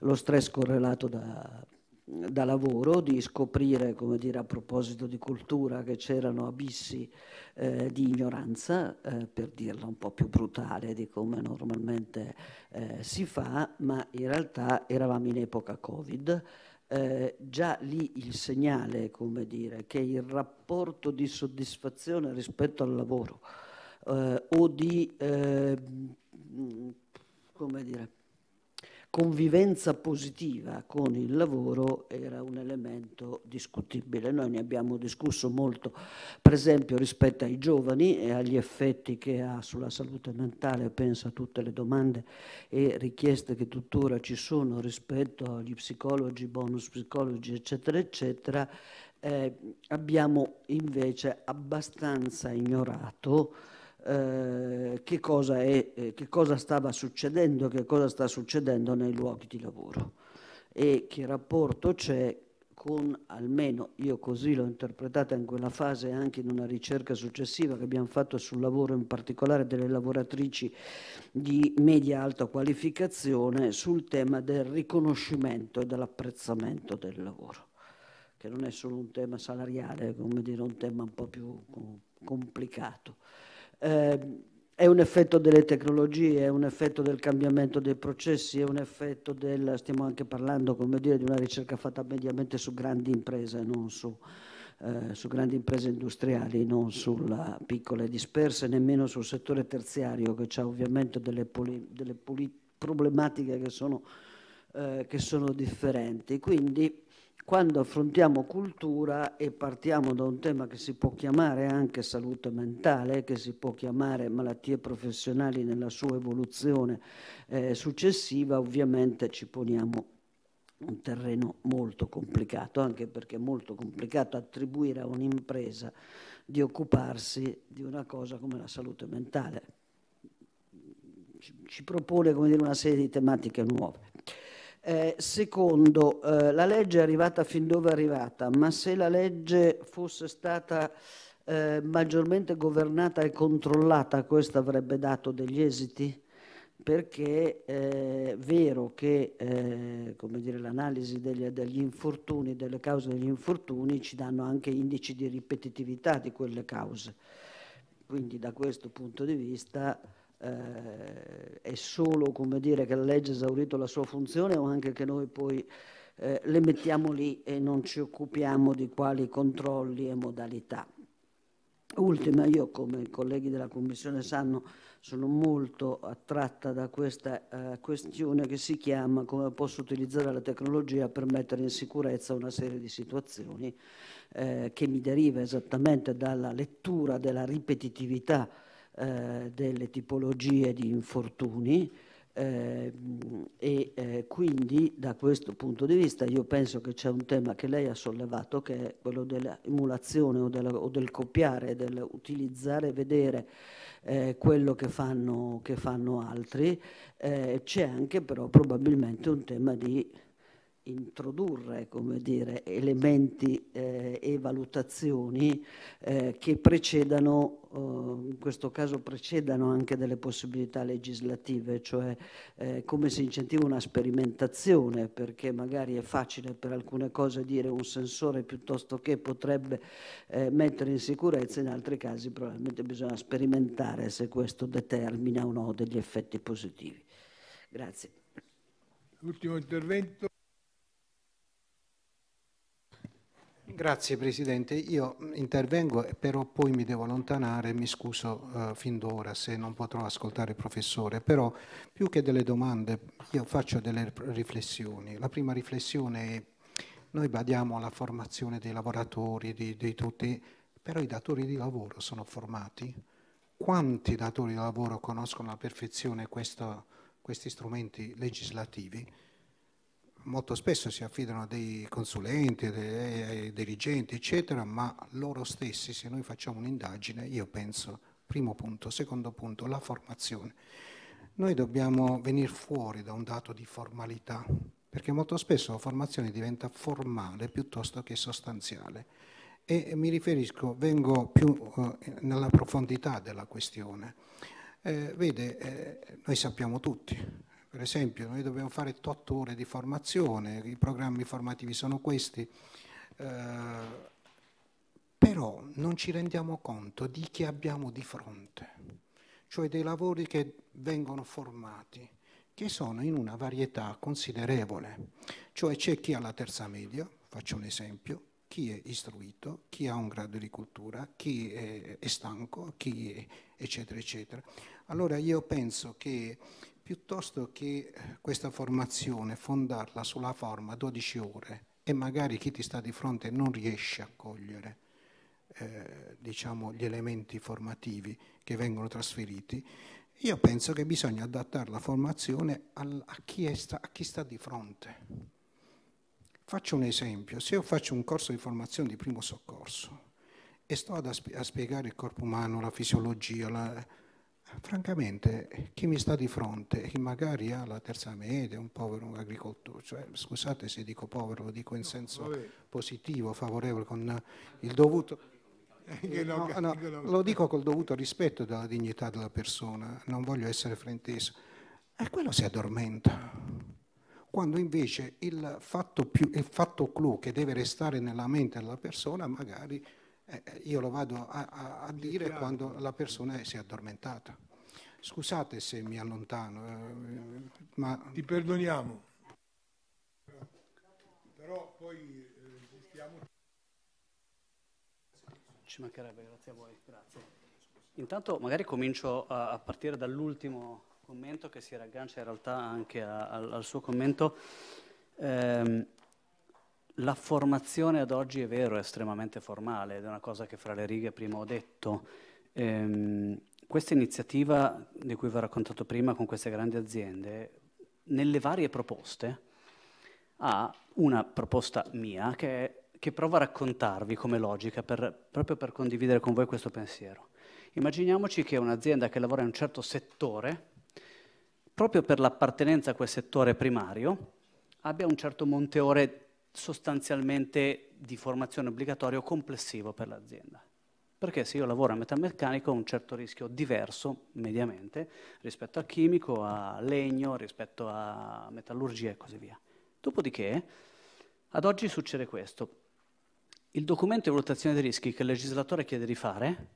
lo stress correlato da, da lavoro, di scoprire, come dire, a proposito di cultura, che c'erano abissi eh, di ignoranza, eh, per dirla un po' più brutale di come normalmente eh, si fa, ma in realtà eravamo in epoca Covid. Eh, già lì il segnale, come dire, che il rapporto di soddisfazione rispetto al lavoro eh, o di, ehm, come dire, convivenza positiva con il lavoro era un elemento discutibile. Noi ne abbiamo discusso molto, per esempio, rispetto ai giovani e agli effetti che ha sulla salute mentale, penso a tutte le domande e richieste che tuttora ci sono rispetto agli psicologi, bonus psicologi, eccetera, eccetera. Eh, abbiamo invece abbastanza ignorato eh, che, cosa è, eh, che cosa stava succedendo, che cosa sta succedendo nei luoghi di lavoro e che rapporto c'è con, almeno io così l'ho interpretata in quella fase anche in una ricerca successiva che abbiamo fatto sul lavoro in particolare delle lavoratrici di media alta qualificazione sul tema del riconoscimento e dell'apprezzamento del lavoro, che non è solo un tema salariale, è come dire un tema un po' più mm, complicato eh, è un effetto delle tecnologie, è un effetto del cambiamento dei processi, è un effetto del, stiamo anche parlando come dire, di una ricerca fatta mediamente su grandi imprese, non su, eh, su grandi imprese industriali, non sulla piccole disperse, nemmeno sul settore terziario che ha ovviamente delle, poli, delle poli, problematiche che sono, eh, che sono differenti. Quindi quando affrontiamo cultura e partiamo da un tema che si può chiamare anche salute mentale, che si può chiamare malattie professionali nella sua evoluzione eh, successiva, ovviamente ci poniamo un terreno molto complicato, anche perché è molto complicato attribuire a un'impresa di occuparsi di una cosa come la salute mentale. Ci propone dire, una serie di tematiche nuove. Eh, secondo, eh, la legge è arrivata fin dove è arrivata, ma se la legge fosse stata eh, maggiormente governata e controllata, questo avrebbe dato degli esiti? Perché eh, è vero che eh, l'analisi degli, degli infortuni, delle cause degli infortuni, ci danno anche indici di ripetitività di quelle cause. Quindi da questo punto di vista eh, è solo come dire, che la legge ha esaurito la sua funzione o anche che noi poi eh, le mettiamo lì e non ci occupiamo di quali controlli e modalità. Ultima, io come i colleghi della Commissione sanno sono molto attratta da questa eh, questione che si chiama come posso utilizzare la tecnologia per mettere in sicurezza una serie di situazioni eh, che mi deriva esattamente dalla lettura della ripetitività eh, delle tipologie di infortuni eh, e eh, quindi da questo punto di vista io penso che c'è un tema che lei ha sollevato che è quello dell'emulazione o, della, o del copiare, dell'utilizzare e vedere eh, quello che fanno, che fanno altri, eh, c'è anche però probabilmente un tema di introdurre dire, elementi eh, e valutazioni eh, che precedano, eh, in questo caso precedano anche delle possibilità legislative, cioè eh, come si incentiva una sperimentazione, perché magari è facile per alcune cose dire un sensore piuttosto che potrebbe eh, mettere in sicurezza, in altri casi probabilmente bisogna sperimentare se questo determina o no degli effetti positivi. Grazie. L'ultimo intervento. Grazie Presidente, io intervengo però poi mi devo allontanare, mi scuso eh, fin d'ora se non potrò ascoltare il professore, però più che delle domande io faccio delle riflessioni. La prima riflessione è noi badiamo alla formazione dei lavoratori, di, di tutti, però i datori di lavoro sono formati. Quanti datori di lavoro conoscono alla perfezione questo, questi strumenti legislativi? molto spesso si affidano a dei consulenti, ai dirigenti, eccetera, ma loro stessi, se noi facciamo un'indagine, io penso, primo punto, secondo punto, la formazione. Noi dobbiamo venire fuori da un dato di formalità, perché molto spesso la formazione diventa formale piuttosto che sostanziale. E mi riferisco, vengo più eh, nella profondità della questione. Eh, vede, eh, noi sappiamo tutti, per esempio noi dobbiamo fare tot ore di formazione, i programmi formativi sono questi, eh, però non ci rendiamo conto di chi abbiamo di fronte, cioè dei lavori che vengono formati, che sono in una varietà considerevole. Cioè c'è chi ha la terza media, faccio un esempio, chi è istruito, chi ha un grado di cultura, chi è, stanco, chi è eccetera eccetera. Allora io penso che piuttosto che questa formazione fondarla sulla forma 12 ore e magari chi ti sta di fronte non riesce a cogliere eh, diciamo, gli elementi formativi che vengono trasferiti, io penso che bisogna adattare la formazione al, a, chi sta, a chi sta di fronte. Faccio un esempio, se io faccio un corso di formazione di primo soccorso e sto a, a spiegare il corpo umano, la fisiologia, la, francamente chi mi sta di fronte, chi magari ha la terza media, un povero un agricoltore, cioè, scusate se dico povero, lo dico in no, senso vabbè. positivo, favorevole, con il dovuto... No, no, lo dico col dovuto rispetto della dignità della persona, non voglio essere frainteso. E quello si addormenta, quando invece il fatto, più, il fatto clou che deve restare nella mente della persona magari eh, io lo vado a, a, a dire quando la persona si è addormentata. Scusate se mi allontano, eh, ma... Ti perdoniamo. Però poi eh, Ci mancherebbe, grazie a voi, grazie. Intanto magari comincio a, a partire dall'ultimo commento che si raggancia in realtà anche al, al suo commento. Eh, la formazione ad oggi è vero, è estremamente formale ed è una cosa che fra le righe prima ho detto. Ehm, questa iniziativa di cui vi ho raccontato prima con queste grandi aziende, nelle varie proposte, ha una proposta mia che, è, che provo a raccontarvi come logica per, proprio per condividere con voi questo pensiero. Immaginiamoci che un'azienda che lavora in un certo settore, proprio per l'appartenenza a quel settore primario, abbia un certo monteore sostanzialmente di formazione obbligatoria o complessivo per l'azienda. Perché se io lavoro a metalmeccanico ho un certo rischio diverso, mediamente, rispetto a chimico, a legno, rispetto a metallurgia e così via. Dopodiché, ad oggi succede questo. Il documento di valutazione dei rischi che il legislatore chiede di fare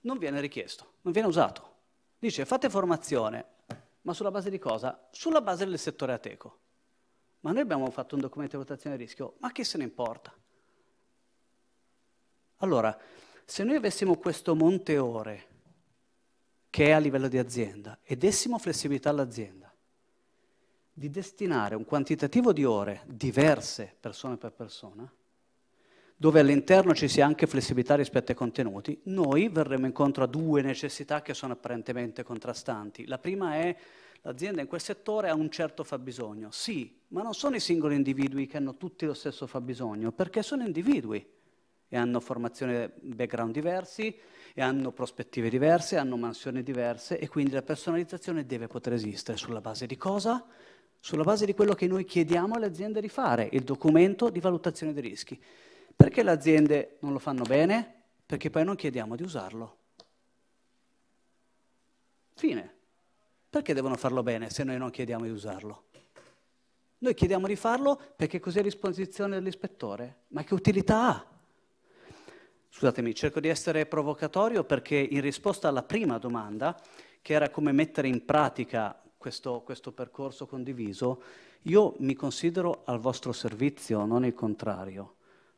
non viene richiesto, non viene usato. Dice fate formazione, ma sulla base di cosa? Sulla base del settore ateco ma noi abbiamo fatto un documento di valutazione di rischio, ma chi se ne importa? Allora, se noi avessimo questo monte ore che è a livello di azienda e dessimo flessibilità all'azienda di destinare un quantitativo di ore diverse persona per persona, dove all'interno ci sia anche flessibilità rispetto ai contenuti, noi verremo incontro a due necessità che sono apparentemente contrastanti. La prima è l'azienda in quel settore ha un certo fabbisogno. Sì, ma non sono i singoli individui che hanno tutti lo stesso fabbisogno, perché sono individui e hanno formazione background diversi, e hanno prospettive diverse, hanno mansioni diverse e quindi la personalizzazione deve poter esistere sulla base di cosa? Sulla base di quello che noi chiediamo alle aziende di fare, il documento di valutazione dei rischi. Perché le aziende non lo fanno bene? Perché poi non chiediamo di usarlo. Fine. Perché devono farlo bene se noi non chiediamo di usarlo? Noi chiediamo di farlo perché così è a disposizione dell'ispettore. Ma che utilità ha? Scusatemi, cerco di essere provocatorio perché in risposta alla prima domanda, che era come mettere in pratica questo, questo percorso condiviso, io mi considero al vostro servizio, non il contrario.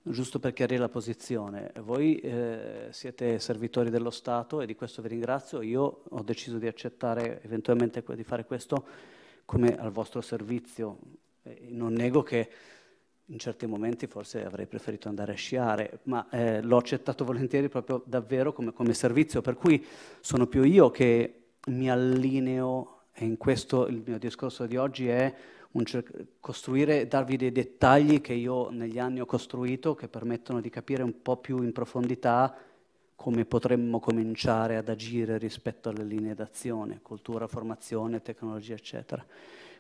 Giusto per chiarire la posizione, voi eh, siete servitori dello Stato e di questo vi ringrazio, io ho deciso di accettare eventualmente di fare questo come al vostro servizio, non nego che in certi momenti forse avrei preferito andare a sciare, ma eh, l'ho accettato volentieri proprio davvero come, come servizio, per cui sono più io che mi allineo e in questo il mio discorso di oggi è costruire, darvi dei dettagli che io negli anni ho costruito che permettono di capire un po' più in profondità come potremmo cominciare ad agire rispetto alle linee d'azione, cultura, formazione, tecnologia, eccetera.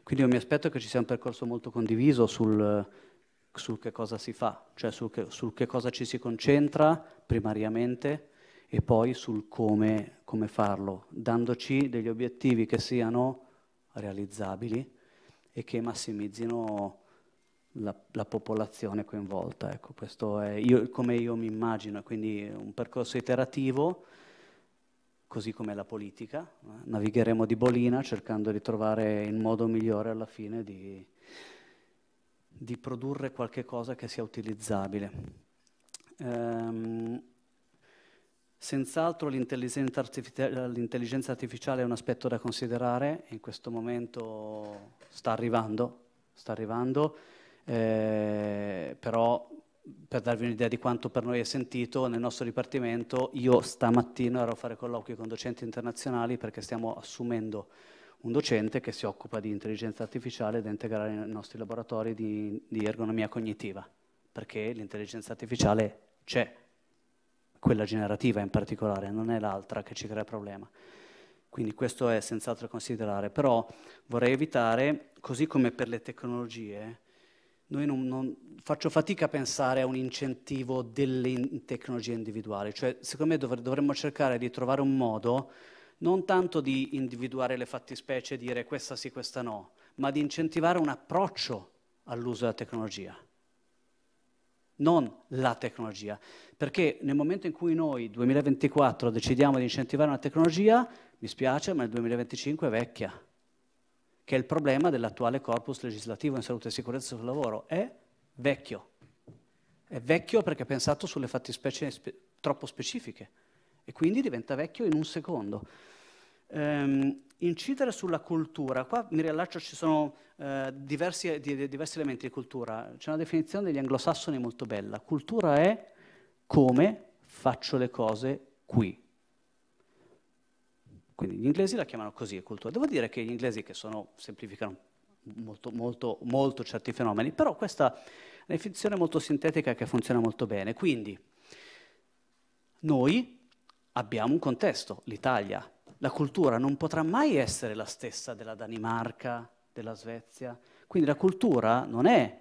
Quindi io mi aspetto che ci sia un percorso molto condiviso sul, sul che cosa si fa, cioè sul che, sul che, cosa ci si concentra primariamente e poi sul come, come farlo, dandoci degli obiettivi che siano realizzabili e che massimizzino la, la popolazione coinvolta. Ecco, questo è io, come io mi immagino, quindi un percorso iterativo, così come la politica. Navigheremo di bolina cercando di trovare il modo migliore alla fine di, di produrre qualche cosa che sia utilizzabile. Um, Senz'altro l'intelligenza, artificiale, l'intelligenza artificiale è un aspetto da considerare, in questo momento sta arrivando, sta arrivando eh, però per darvi un'idea di quanto per noi è sentito, nel nostro dipartimento io stamattina ero a fare colloqui con docenti internazionali perché stiamo assumendo un docente che si occupa di intelligenza artificiale da integrare nei nostri laboratori di, di ergonomia cognitiva, perché l'intelligenza artificiale c'è, quella generativa in particolare, non è l'altra che ci crea problema. Quindi questo è senz'altro da considerare, però vorrei evitare, così come per le tecnologie, noi non, non, faccio fatica a pensare a un incentivo delle in tecnologie individuali, cioè secondo me dovre dovremmo cercare di trovare un modo non tanto di individuare le fattispecie e dire questa sì, questa no, ma di incentivare un approccio all'uso della tecnologia non la tecnologia. Perché nel momento in cui noi, 2024, decidiamo di incentivare una tecnologia, mi spiace, ma il 2025 è vecchia, che è il problema dell'attuale corpus legislativo in salute e sicurezza sul lavoro. È vecchio. È vecchio perché è pensato sulle fattispecie spe- troppo specifiche e quindi diventa vecchio in un secondo ehm, incidere sulla cultura, qua mi riallaccio, ci sono eh, diversi, di, di, diversi elementi di cultura, c'è una definizione degli anglosassoni molto bella, cultura è come faccio le cose qui. Quindi gli inglesi la chiamano così, cultura. Devo dire che gli inglesi, che sono, semplificano molto, molto, molto certi fenomeni, però questa è una definizione molto sintetica che funziona molto bene. Quindi, noi abbiamo un contesto, l'Italia, la cultura non potrà mai essere la stessa della Danimarca, della Svezia. Quindi la cultura non è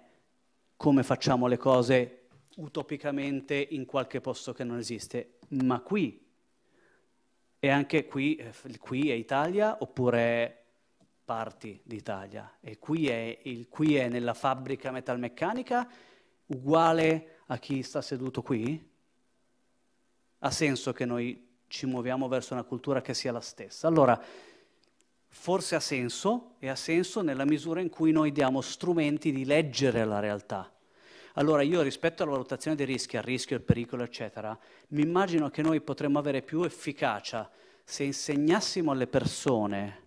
come facciamo le cose utopicamente in qualche posto che non esiste, ma qui. E anche qui, eh, qui è Italia oppure parti d'Italia. E qui è, il, qui è nella fabbrica metalmeccanica uguale a chi sta seduto qui? Ha senso che noi ci muoviamo verso una cultura che sia la stessa. Allora, forse ha senso e ha senso nella misura in cui noi diamo strumenti di leggere la realtà. Allora io rispetto alla valutazione dei rischi, al rischio, al pericolo, eccetera, mi immagino che noi potremmo avere più efficacia se insegnassimo alle persone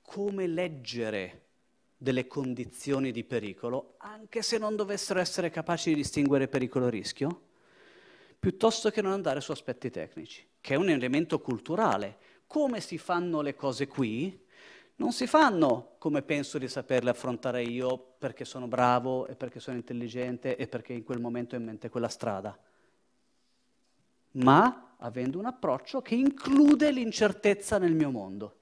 come leggere delle condizioni di pericolo, anche se non dovessero essere capaci di distinguere pericolo e rischio, piuttosto che non andare su aspetti tecnici, che è un elemento culturale. Come si fanno le cose qui? Non si fanno come penso di saperle affrontare io perché sono bravo e perché sono intelligente e perché in quel momento ho in mente quella strada, ma avendo un approccio che include l'incertezza nel mio mondo.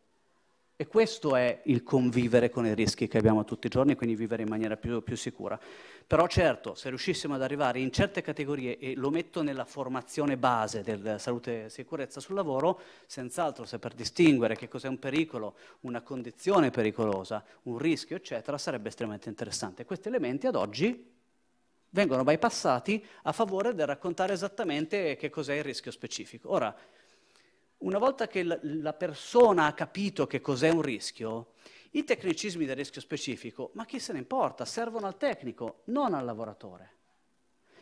E questo è il convivere con i rischi che abbiamo tutti i giorni, quindi vivere in maniera più, più sicura. Però certo, se riuscissimo ad arrivare in certe categorie, e lo metto nella formazione base della salute e sicurezza sul lavoro, senz'altro se per distinguere che cos'è un pericolo, una condizione pericolosa, un rischio, eccetera, sarebbe estremamente interessante. Questi elementi ad oggi vengono bypassati a favore del raccontare esattamente che cos'è il rischio specifico. Ora, una volta che la persona ha capito che cos'è un rischio, i tecnicismi del rischio specifico, ma chi se ne importa, servono al tecnico, non al lavoratore.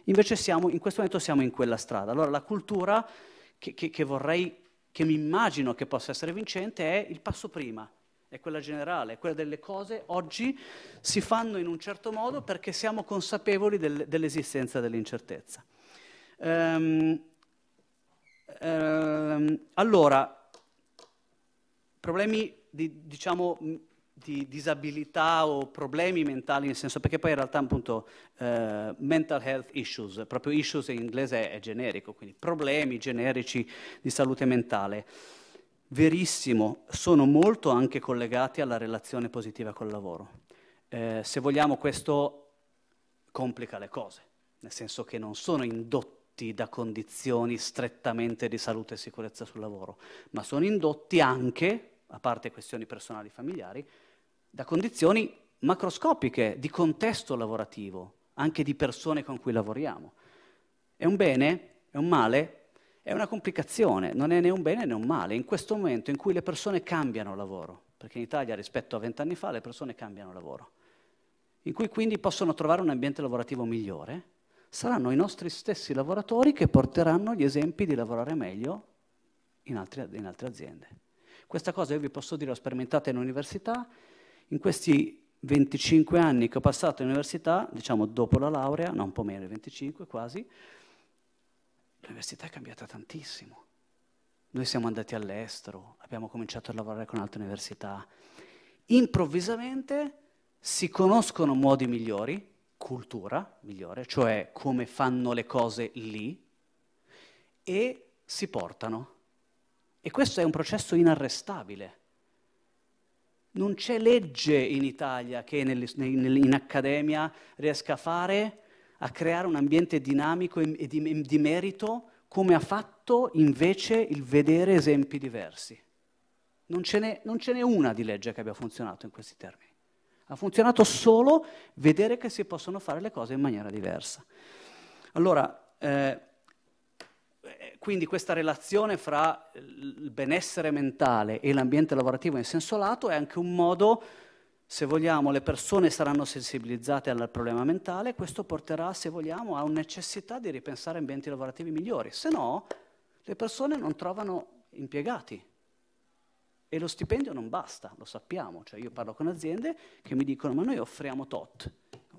Invece siamo, in questo momento siamo in quella strada. Allora la cultura che, che, che vorrei, che mi immagino che possa essere vincente è il passo prima, è quella generale, è quella delle cose oggi si fanno in un certo modo perché siamo consapevoli del, dell'esistenza dell'incertezza. Um, eh, allora, problemi di, diciamo, di disabilità o problemi mentali, nel senso perché poi in realtà appunto eh, mental health issues, proprio issues in inglese è, è generico, quindi problemi generici di salute mentale. Verissimo, sono molto anche collegati alla relazione positiva col lavoro. Eh, se vogliamo questo complica le cose, nel senso che non sono indotti indotti da condizioni strettamente di salute e sicurezza sul lavoro, ma sono indotti anche, a parte questioni personali e familiari, da condizioni macroscopiche di contesto lavorativo, anche di persone con cui lavoriamo. È un bene? È un male? È una complicazione, non è né un bene né un male. In questo momento in cui le persone cambiano lavoro, perché in Italia rispetto a vent'anni fa le persone cambiano lavoro, in cui quindi possono trovare un ambiente lavorativo migliore, saranno i nostri stessi lavoratori che porteranno gli esempi di lavorare meglio in altre, in altre aziende. Questa cosa io vi posso dire, l'ho sperimentata in università, in questi 25 anni che ho passato in università, diciamo dopo la laurea, no un po' meno, 25 quasi, l'università è cambiata tantissimo. Noi siamo andati all'estero, abbiamo cominciato a lavorare con altre università. Improvvisamente si conoscono modi migliori, cultura migliore, cioè come fanno le cose lì, e si portano. E questo è un processo inarrestabile. Non c'è legge in Italia che in accademia riesca a fare, a creare un ambiente dinamico e di merito come ha fatto invece il vedere esempi diversi. Non ce n'è, non ce n'è una di legge che abbia funzionato in questi termini. Ha funzionato solo vedere che si possono fare le cose in maniera diversa. Allora, eh, eh, quindi questa relazione fra il benessere mentale e l'ambiente lavorativo in senso lato è anche un modo, se vogliamo, le persone saranno sensibilizzate al problema mentale, questo porterà, se vogliamo, a una necessità di ripensare ambienti lavorativi migliori, se no le persone non trovano impiegati, e lo stipendio non basta, lo sappiamo. Cioè io parlo con aziende che mi dicono ma noi offriamo tot.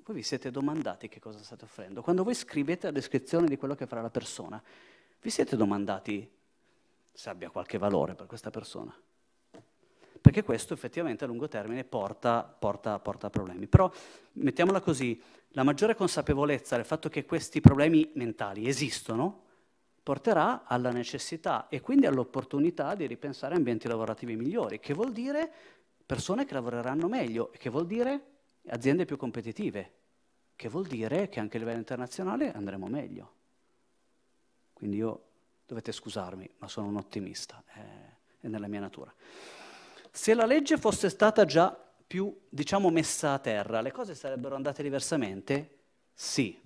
Voi vi siete domandati che cosa state offrendo. Quando voi scrivete la descrizione di quello che farà la persona, vi siete domandati se abbia qualche valore per questa persona? Perché questo effettivamente a lungo termine porta, porta, porta a problemi. Però mettiamola così, la maggiore consapevolezza del fatto che questi problemi mentali esistono porterà alla necessità e quindi all'opportunità di ripensare ambienti lavorativi migliori, che vuol dire persone che lavoreranno meglio, che vuol dire aziende più competitive, che vuol dire che anche a livello internazionale andremo meglio. Quindi io dovete scusarmi, ma sono un ottimista, eh, è nella mia natura. Se la legge fosse stata già più, diciamo, messa a terra, le cose sarebbero andate diversamente? Sì,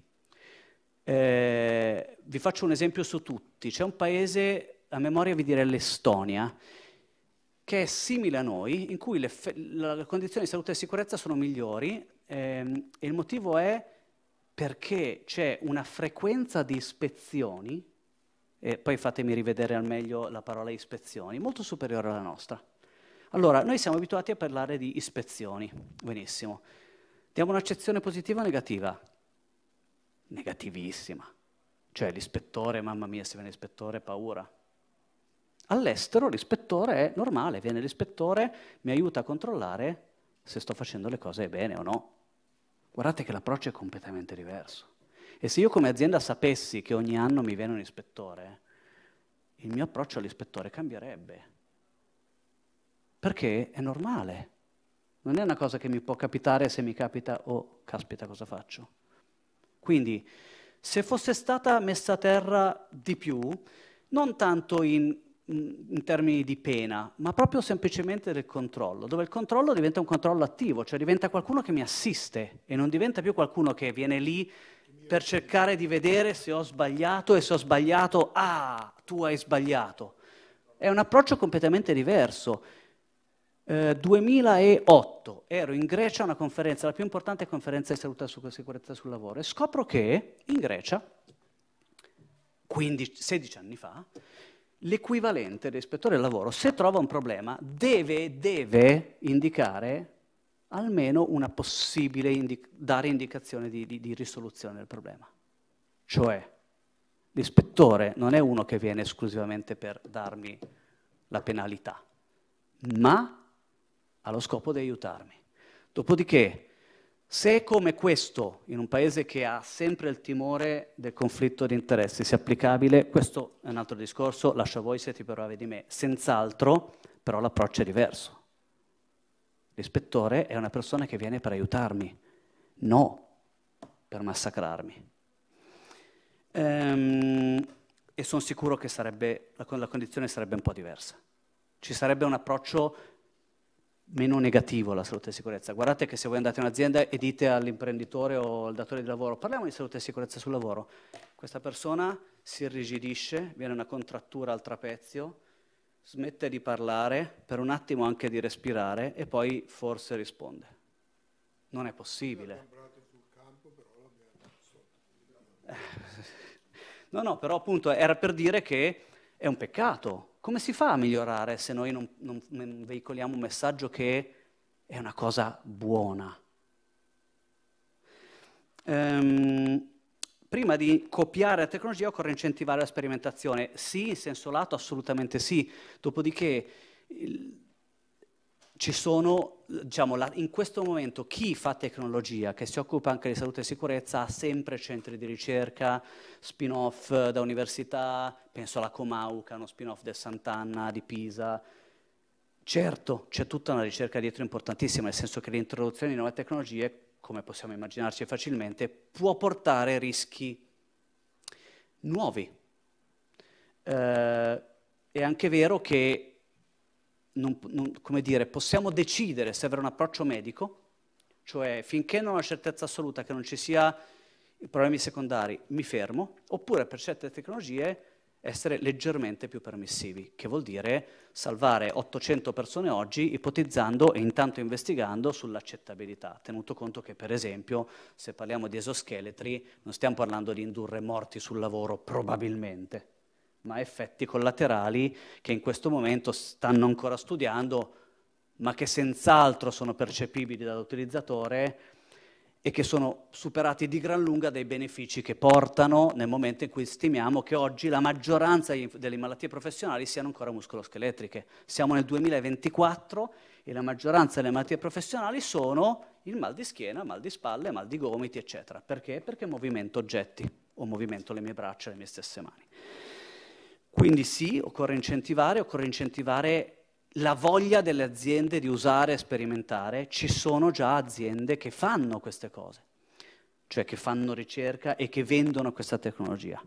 eh, vi faccio un esempio su tutti. C'è un paese, a memoria vi direi l'Estonia, che è simile a noi, in cui le, le condizioni di salute e sicurezza sono migliori ehm, e il motivo è perché c'è una frequenza di ispezioni, e poi fatemi rivedere al meglio la parola ispezioni, molto superiore alla nostra. Allora, noi siamo abituati a parlare di ispezioni, benissimo. Diamo un'accezione positiva o negativa? negativissima. Cioè l'ispettore, mamma mia, se viene l'ispettore, paura. All'estero l'ispettore è normale, viene l'ispettore, mi aiuta a controllare se sto facendo le cose bene o no. Guardate che l'approccio è completamente diverso. E se io come azienda sapessi che ogni anno mi viene un ispettore, il mio approccio all'ispettore cambierebbe. Perché è normale. Non è una cosa che mi può capitare se mi capita, oh, caspita, cosa faccio? Quindi se fosse stata messa a terra di più, non tanto in, in, termini di pena, ma proprio semplicemente del controllo, dove il controllo diventa un controllo attivo, cioè diventa qualcuno che mi assiste e non diventa più qualcuno che viene lì per cercare di vedere se ho sbagliato e se ho sbagliato, ah, tu hai sbagliato. È un approccio completamente diverso 2008 eh, ero in Grecia a una conferenza, la più importante conferenza di salute sulla sicurezza sul lavoro, e scopro che in Grecia, 15, 16 anni fa, l'equivalente dell'ispettore del lavoro, se trova un problema, deve, deve indicare almeno una possibile indic- dare indicazione di, di, di risoluzione del problema. Cioè, l'ispettore non è uno che viene esclusivamente per darmi la penalità, ma allo scopo di aiutarmi. Dopodiché, se è come questo, in un paese che ha sempre il timore del conflitto di interessi, sia applicabile, questo è un altro discorso, lascia a voi siete ti parla di me. Senz'altro, però l'approccio è diverso. L'ispettore è una persona che viene per aiutarmi, no per massacrarmi. Ehm, e sono sicuro che sarebbe, la, la condizione sarebbe un po' diversa. Ci sarebbe un approccio meno negativo la salute e sicurezza. Guardate che se voi andate in un'azienda e dite all'imprenditore o al datore di lavoro parliamo di salute e sicurezza sul lavoro, questa persona si irrigidisce, viene una contrattura al trapezio, smette di parlare, per un attimo anche di respirare e poi forse risponde. Non è possibile. No, no, però appunto era per dire che è un peccato come si fa a migliorare se noi non, non, veicoliamo un messaggio che è una cosa buona? Ehm, prima di copiare la tecnologia occorre incentivare la sperimentazione. Sì, in senso lato assolutamente sì. Dopodiché il, ci sono, diciamo, la, in questo momento chi fa tecnologia, che si occupa anche di salute e sicurezza, ha sempre centri di ricerca, spin-off eh, da università, penso alla Comau, che ha uno spin-off del Sant'Anna di Pisa. Certo, c'è tutta una ricerca dietro importantissima, nel senso che l'introduzione di nuove tecnologie, come possiamo immaginarci facilmente, può portare rischi nuovi. Eh, è anche vero che non, non, come dire, possiamo decidere se avere un approccio medico, cioè finché non ho la certezza assoluta che non ci sia problemi secondari, mi fermo, oppure per certe tecnologie essere leggermente più permissivi, che vuol dire salvare 800 persone oggi ipotizzando e intanto investigando sull'accettabilità, tenuto conto che per esempio se parliamo di esoscheletri non stiamo parlando di indurre morti sul lavoro probabilmente, ma effetti collaterali che in questo momento stanno ancora studiando, ma che senz'altro sono percepibili dall'utilizzatore e che sono superati di gran lunga dai benefici che portano nel momento in cui stimiamo che oggi la maggioranza delle malattie professionali siano ancora muscoloscheletriche. Siamo nel 2024 e la maggioranza delle malattie professionali sono il mal di schiena, mal di spalle, mal di gomiti, eccetera. Perché? Perché movimento oggetti o movimento le mie braccia, le mie stesse mani. Quindi sì, occorre incentivare, occorre incentivare la voglia delle aziende di usare e sperimentare. Ci sono già aziende che fanno queste cose, cioè che fanno ricerca e che vendono questa tecnologia.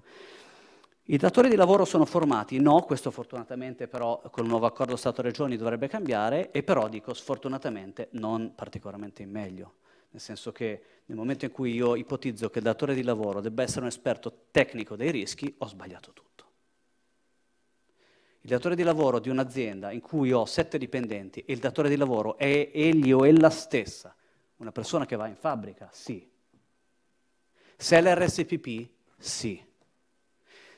I datori di lavoro sono formati, no, questo fortunatamente però col nuovo accordo Stato-Regioni dovrebbe cambiare, e però dico sfortunatamente non particolarmente in meglio, nel senso che nel momento in cui io ipotizzo che il datore di lavoro debba essere un esperto tecnico dei rischi, ho sbagliato tutto il datore di lavoro di un'azienda in cui ho sette dipendenti e il datore di lavoro è egli o ella stessa, una persona che va in fabbrica, sì. Se è l'RSPP, sì.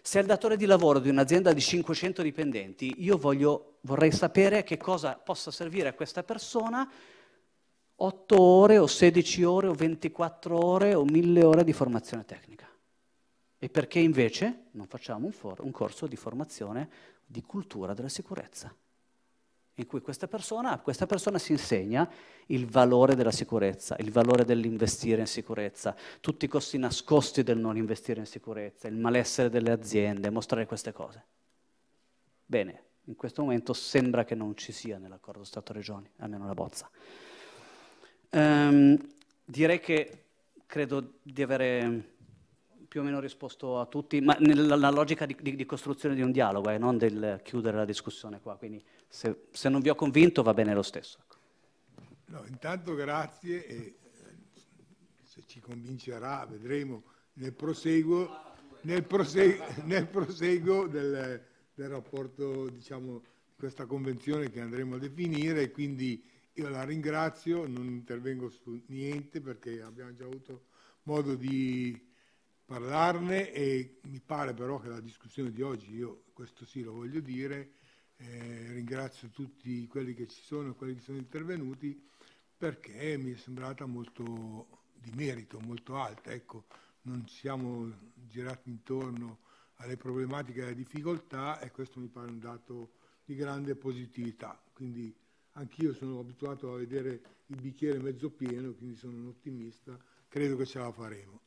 Se è il datore di lavoro di un'azienda di 500 dipendenti, io voglio, vorrei sapere che cosa possa servire a questa persona 8 ore o 16 ore o 24 ore o 1000 ore di formazione tecnica. E perché invece non facciamo un, for- un corso di formazione di cultura della sicurezza, in cui questa persona, questa persona si insegna il valore della sicurezza, il valore dell'investire in sicurezza, tutti i costi nascosti del non investire in sicurezza, il malessere delle aziende, mostrare queste cose. Bene, in questo momento sembra che non ci sia nell'accordo Stato-Regioni, almeno la bozza. Um, direi che credo di avere più o meno risposto a tutti, ma nella logica di, di, di costruzione di un dialogo e eh, non del chiudere la discussione qua, quindi se, se, non vi ho convinto va bene lo stesso. Ecco. No, intanto grazie e eh, se ci convincerà vedremo nel proseguo, nel proseguo, nel proseguo del, del, rapporto, diciamo, di questa convenzione che andremo a definire, quindi io la ringrazio, non intervengo su niente perché abbiamo già avuto modo di parlarne e mi pare però che la discussione di oggi, io questo sì lo voglio dire, eh, ringrazio tutti quelli che ci sono e quelli che sono intervenuti perché mi è sembrata molto di merito, molto alta. Ecco, non ci siamo girati intorno alle problematiche e alle difficoltà e questo mi pare un dato di grande positività. Quindi anch'io sono abituato a vedere il bicchiere mezzo pieno, quindi sono un ottimista, credo che ce la faremo.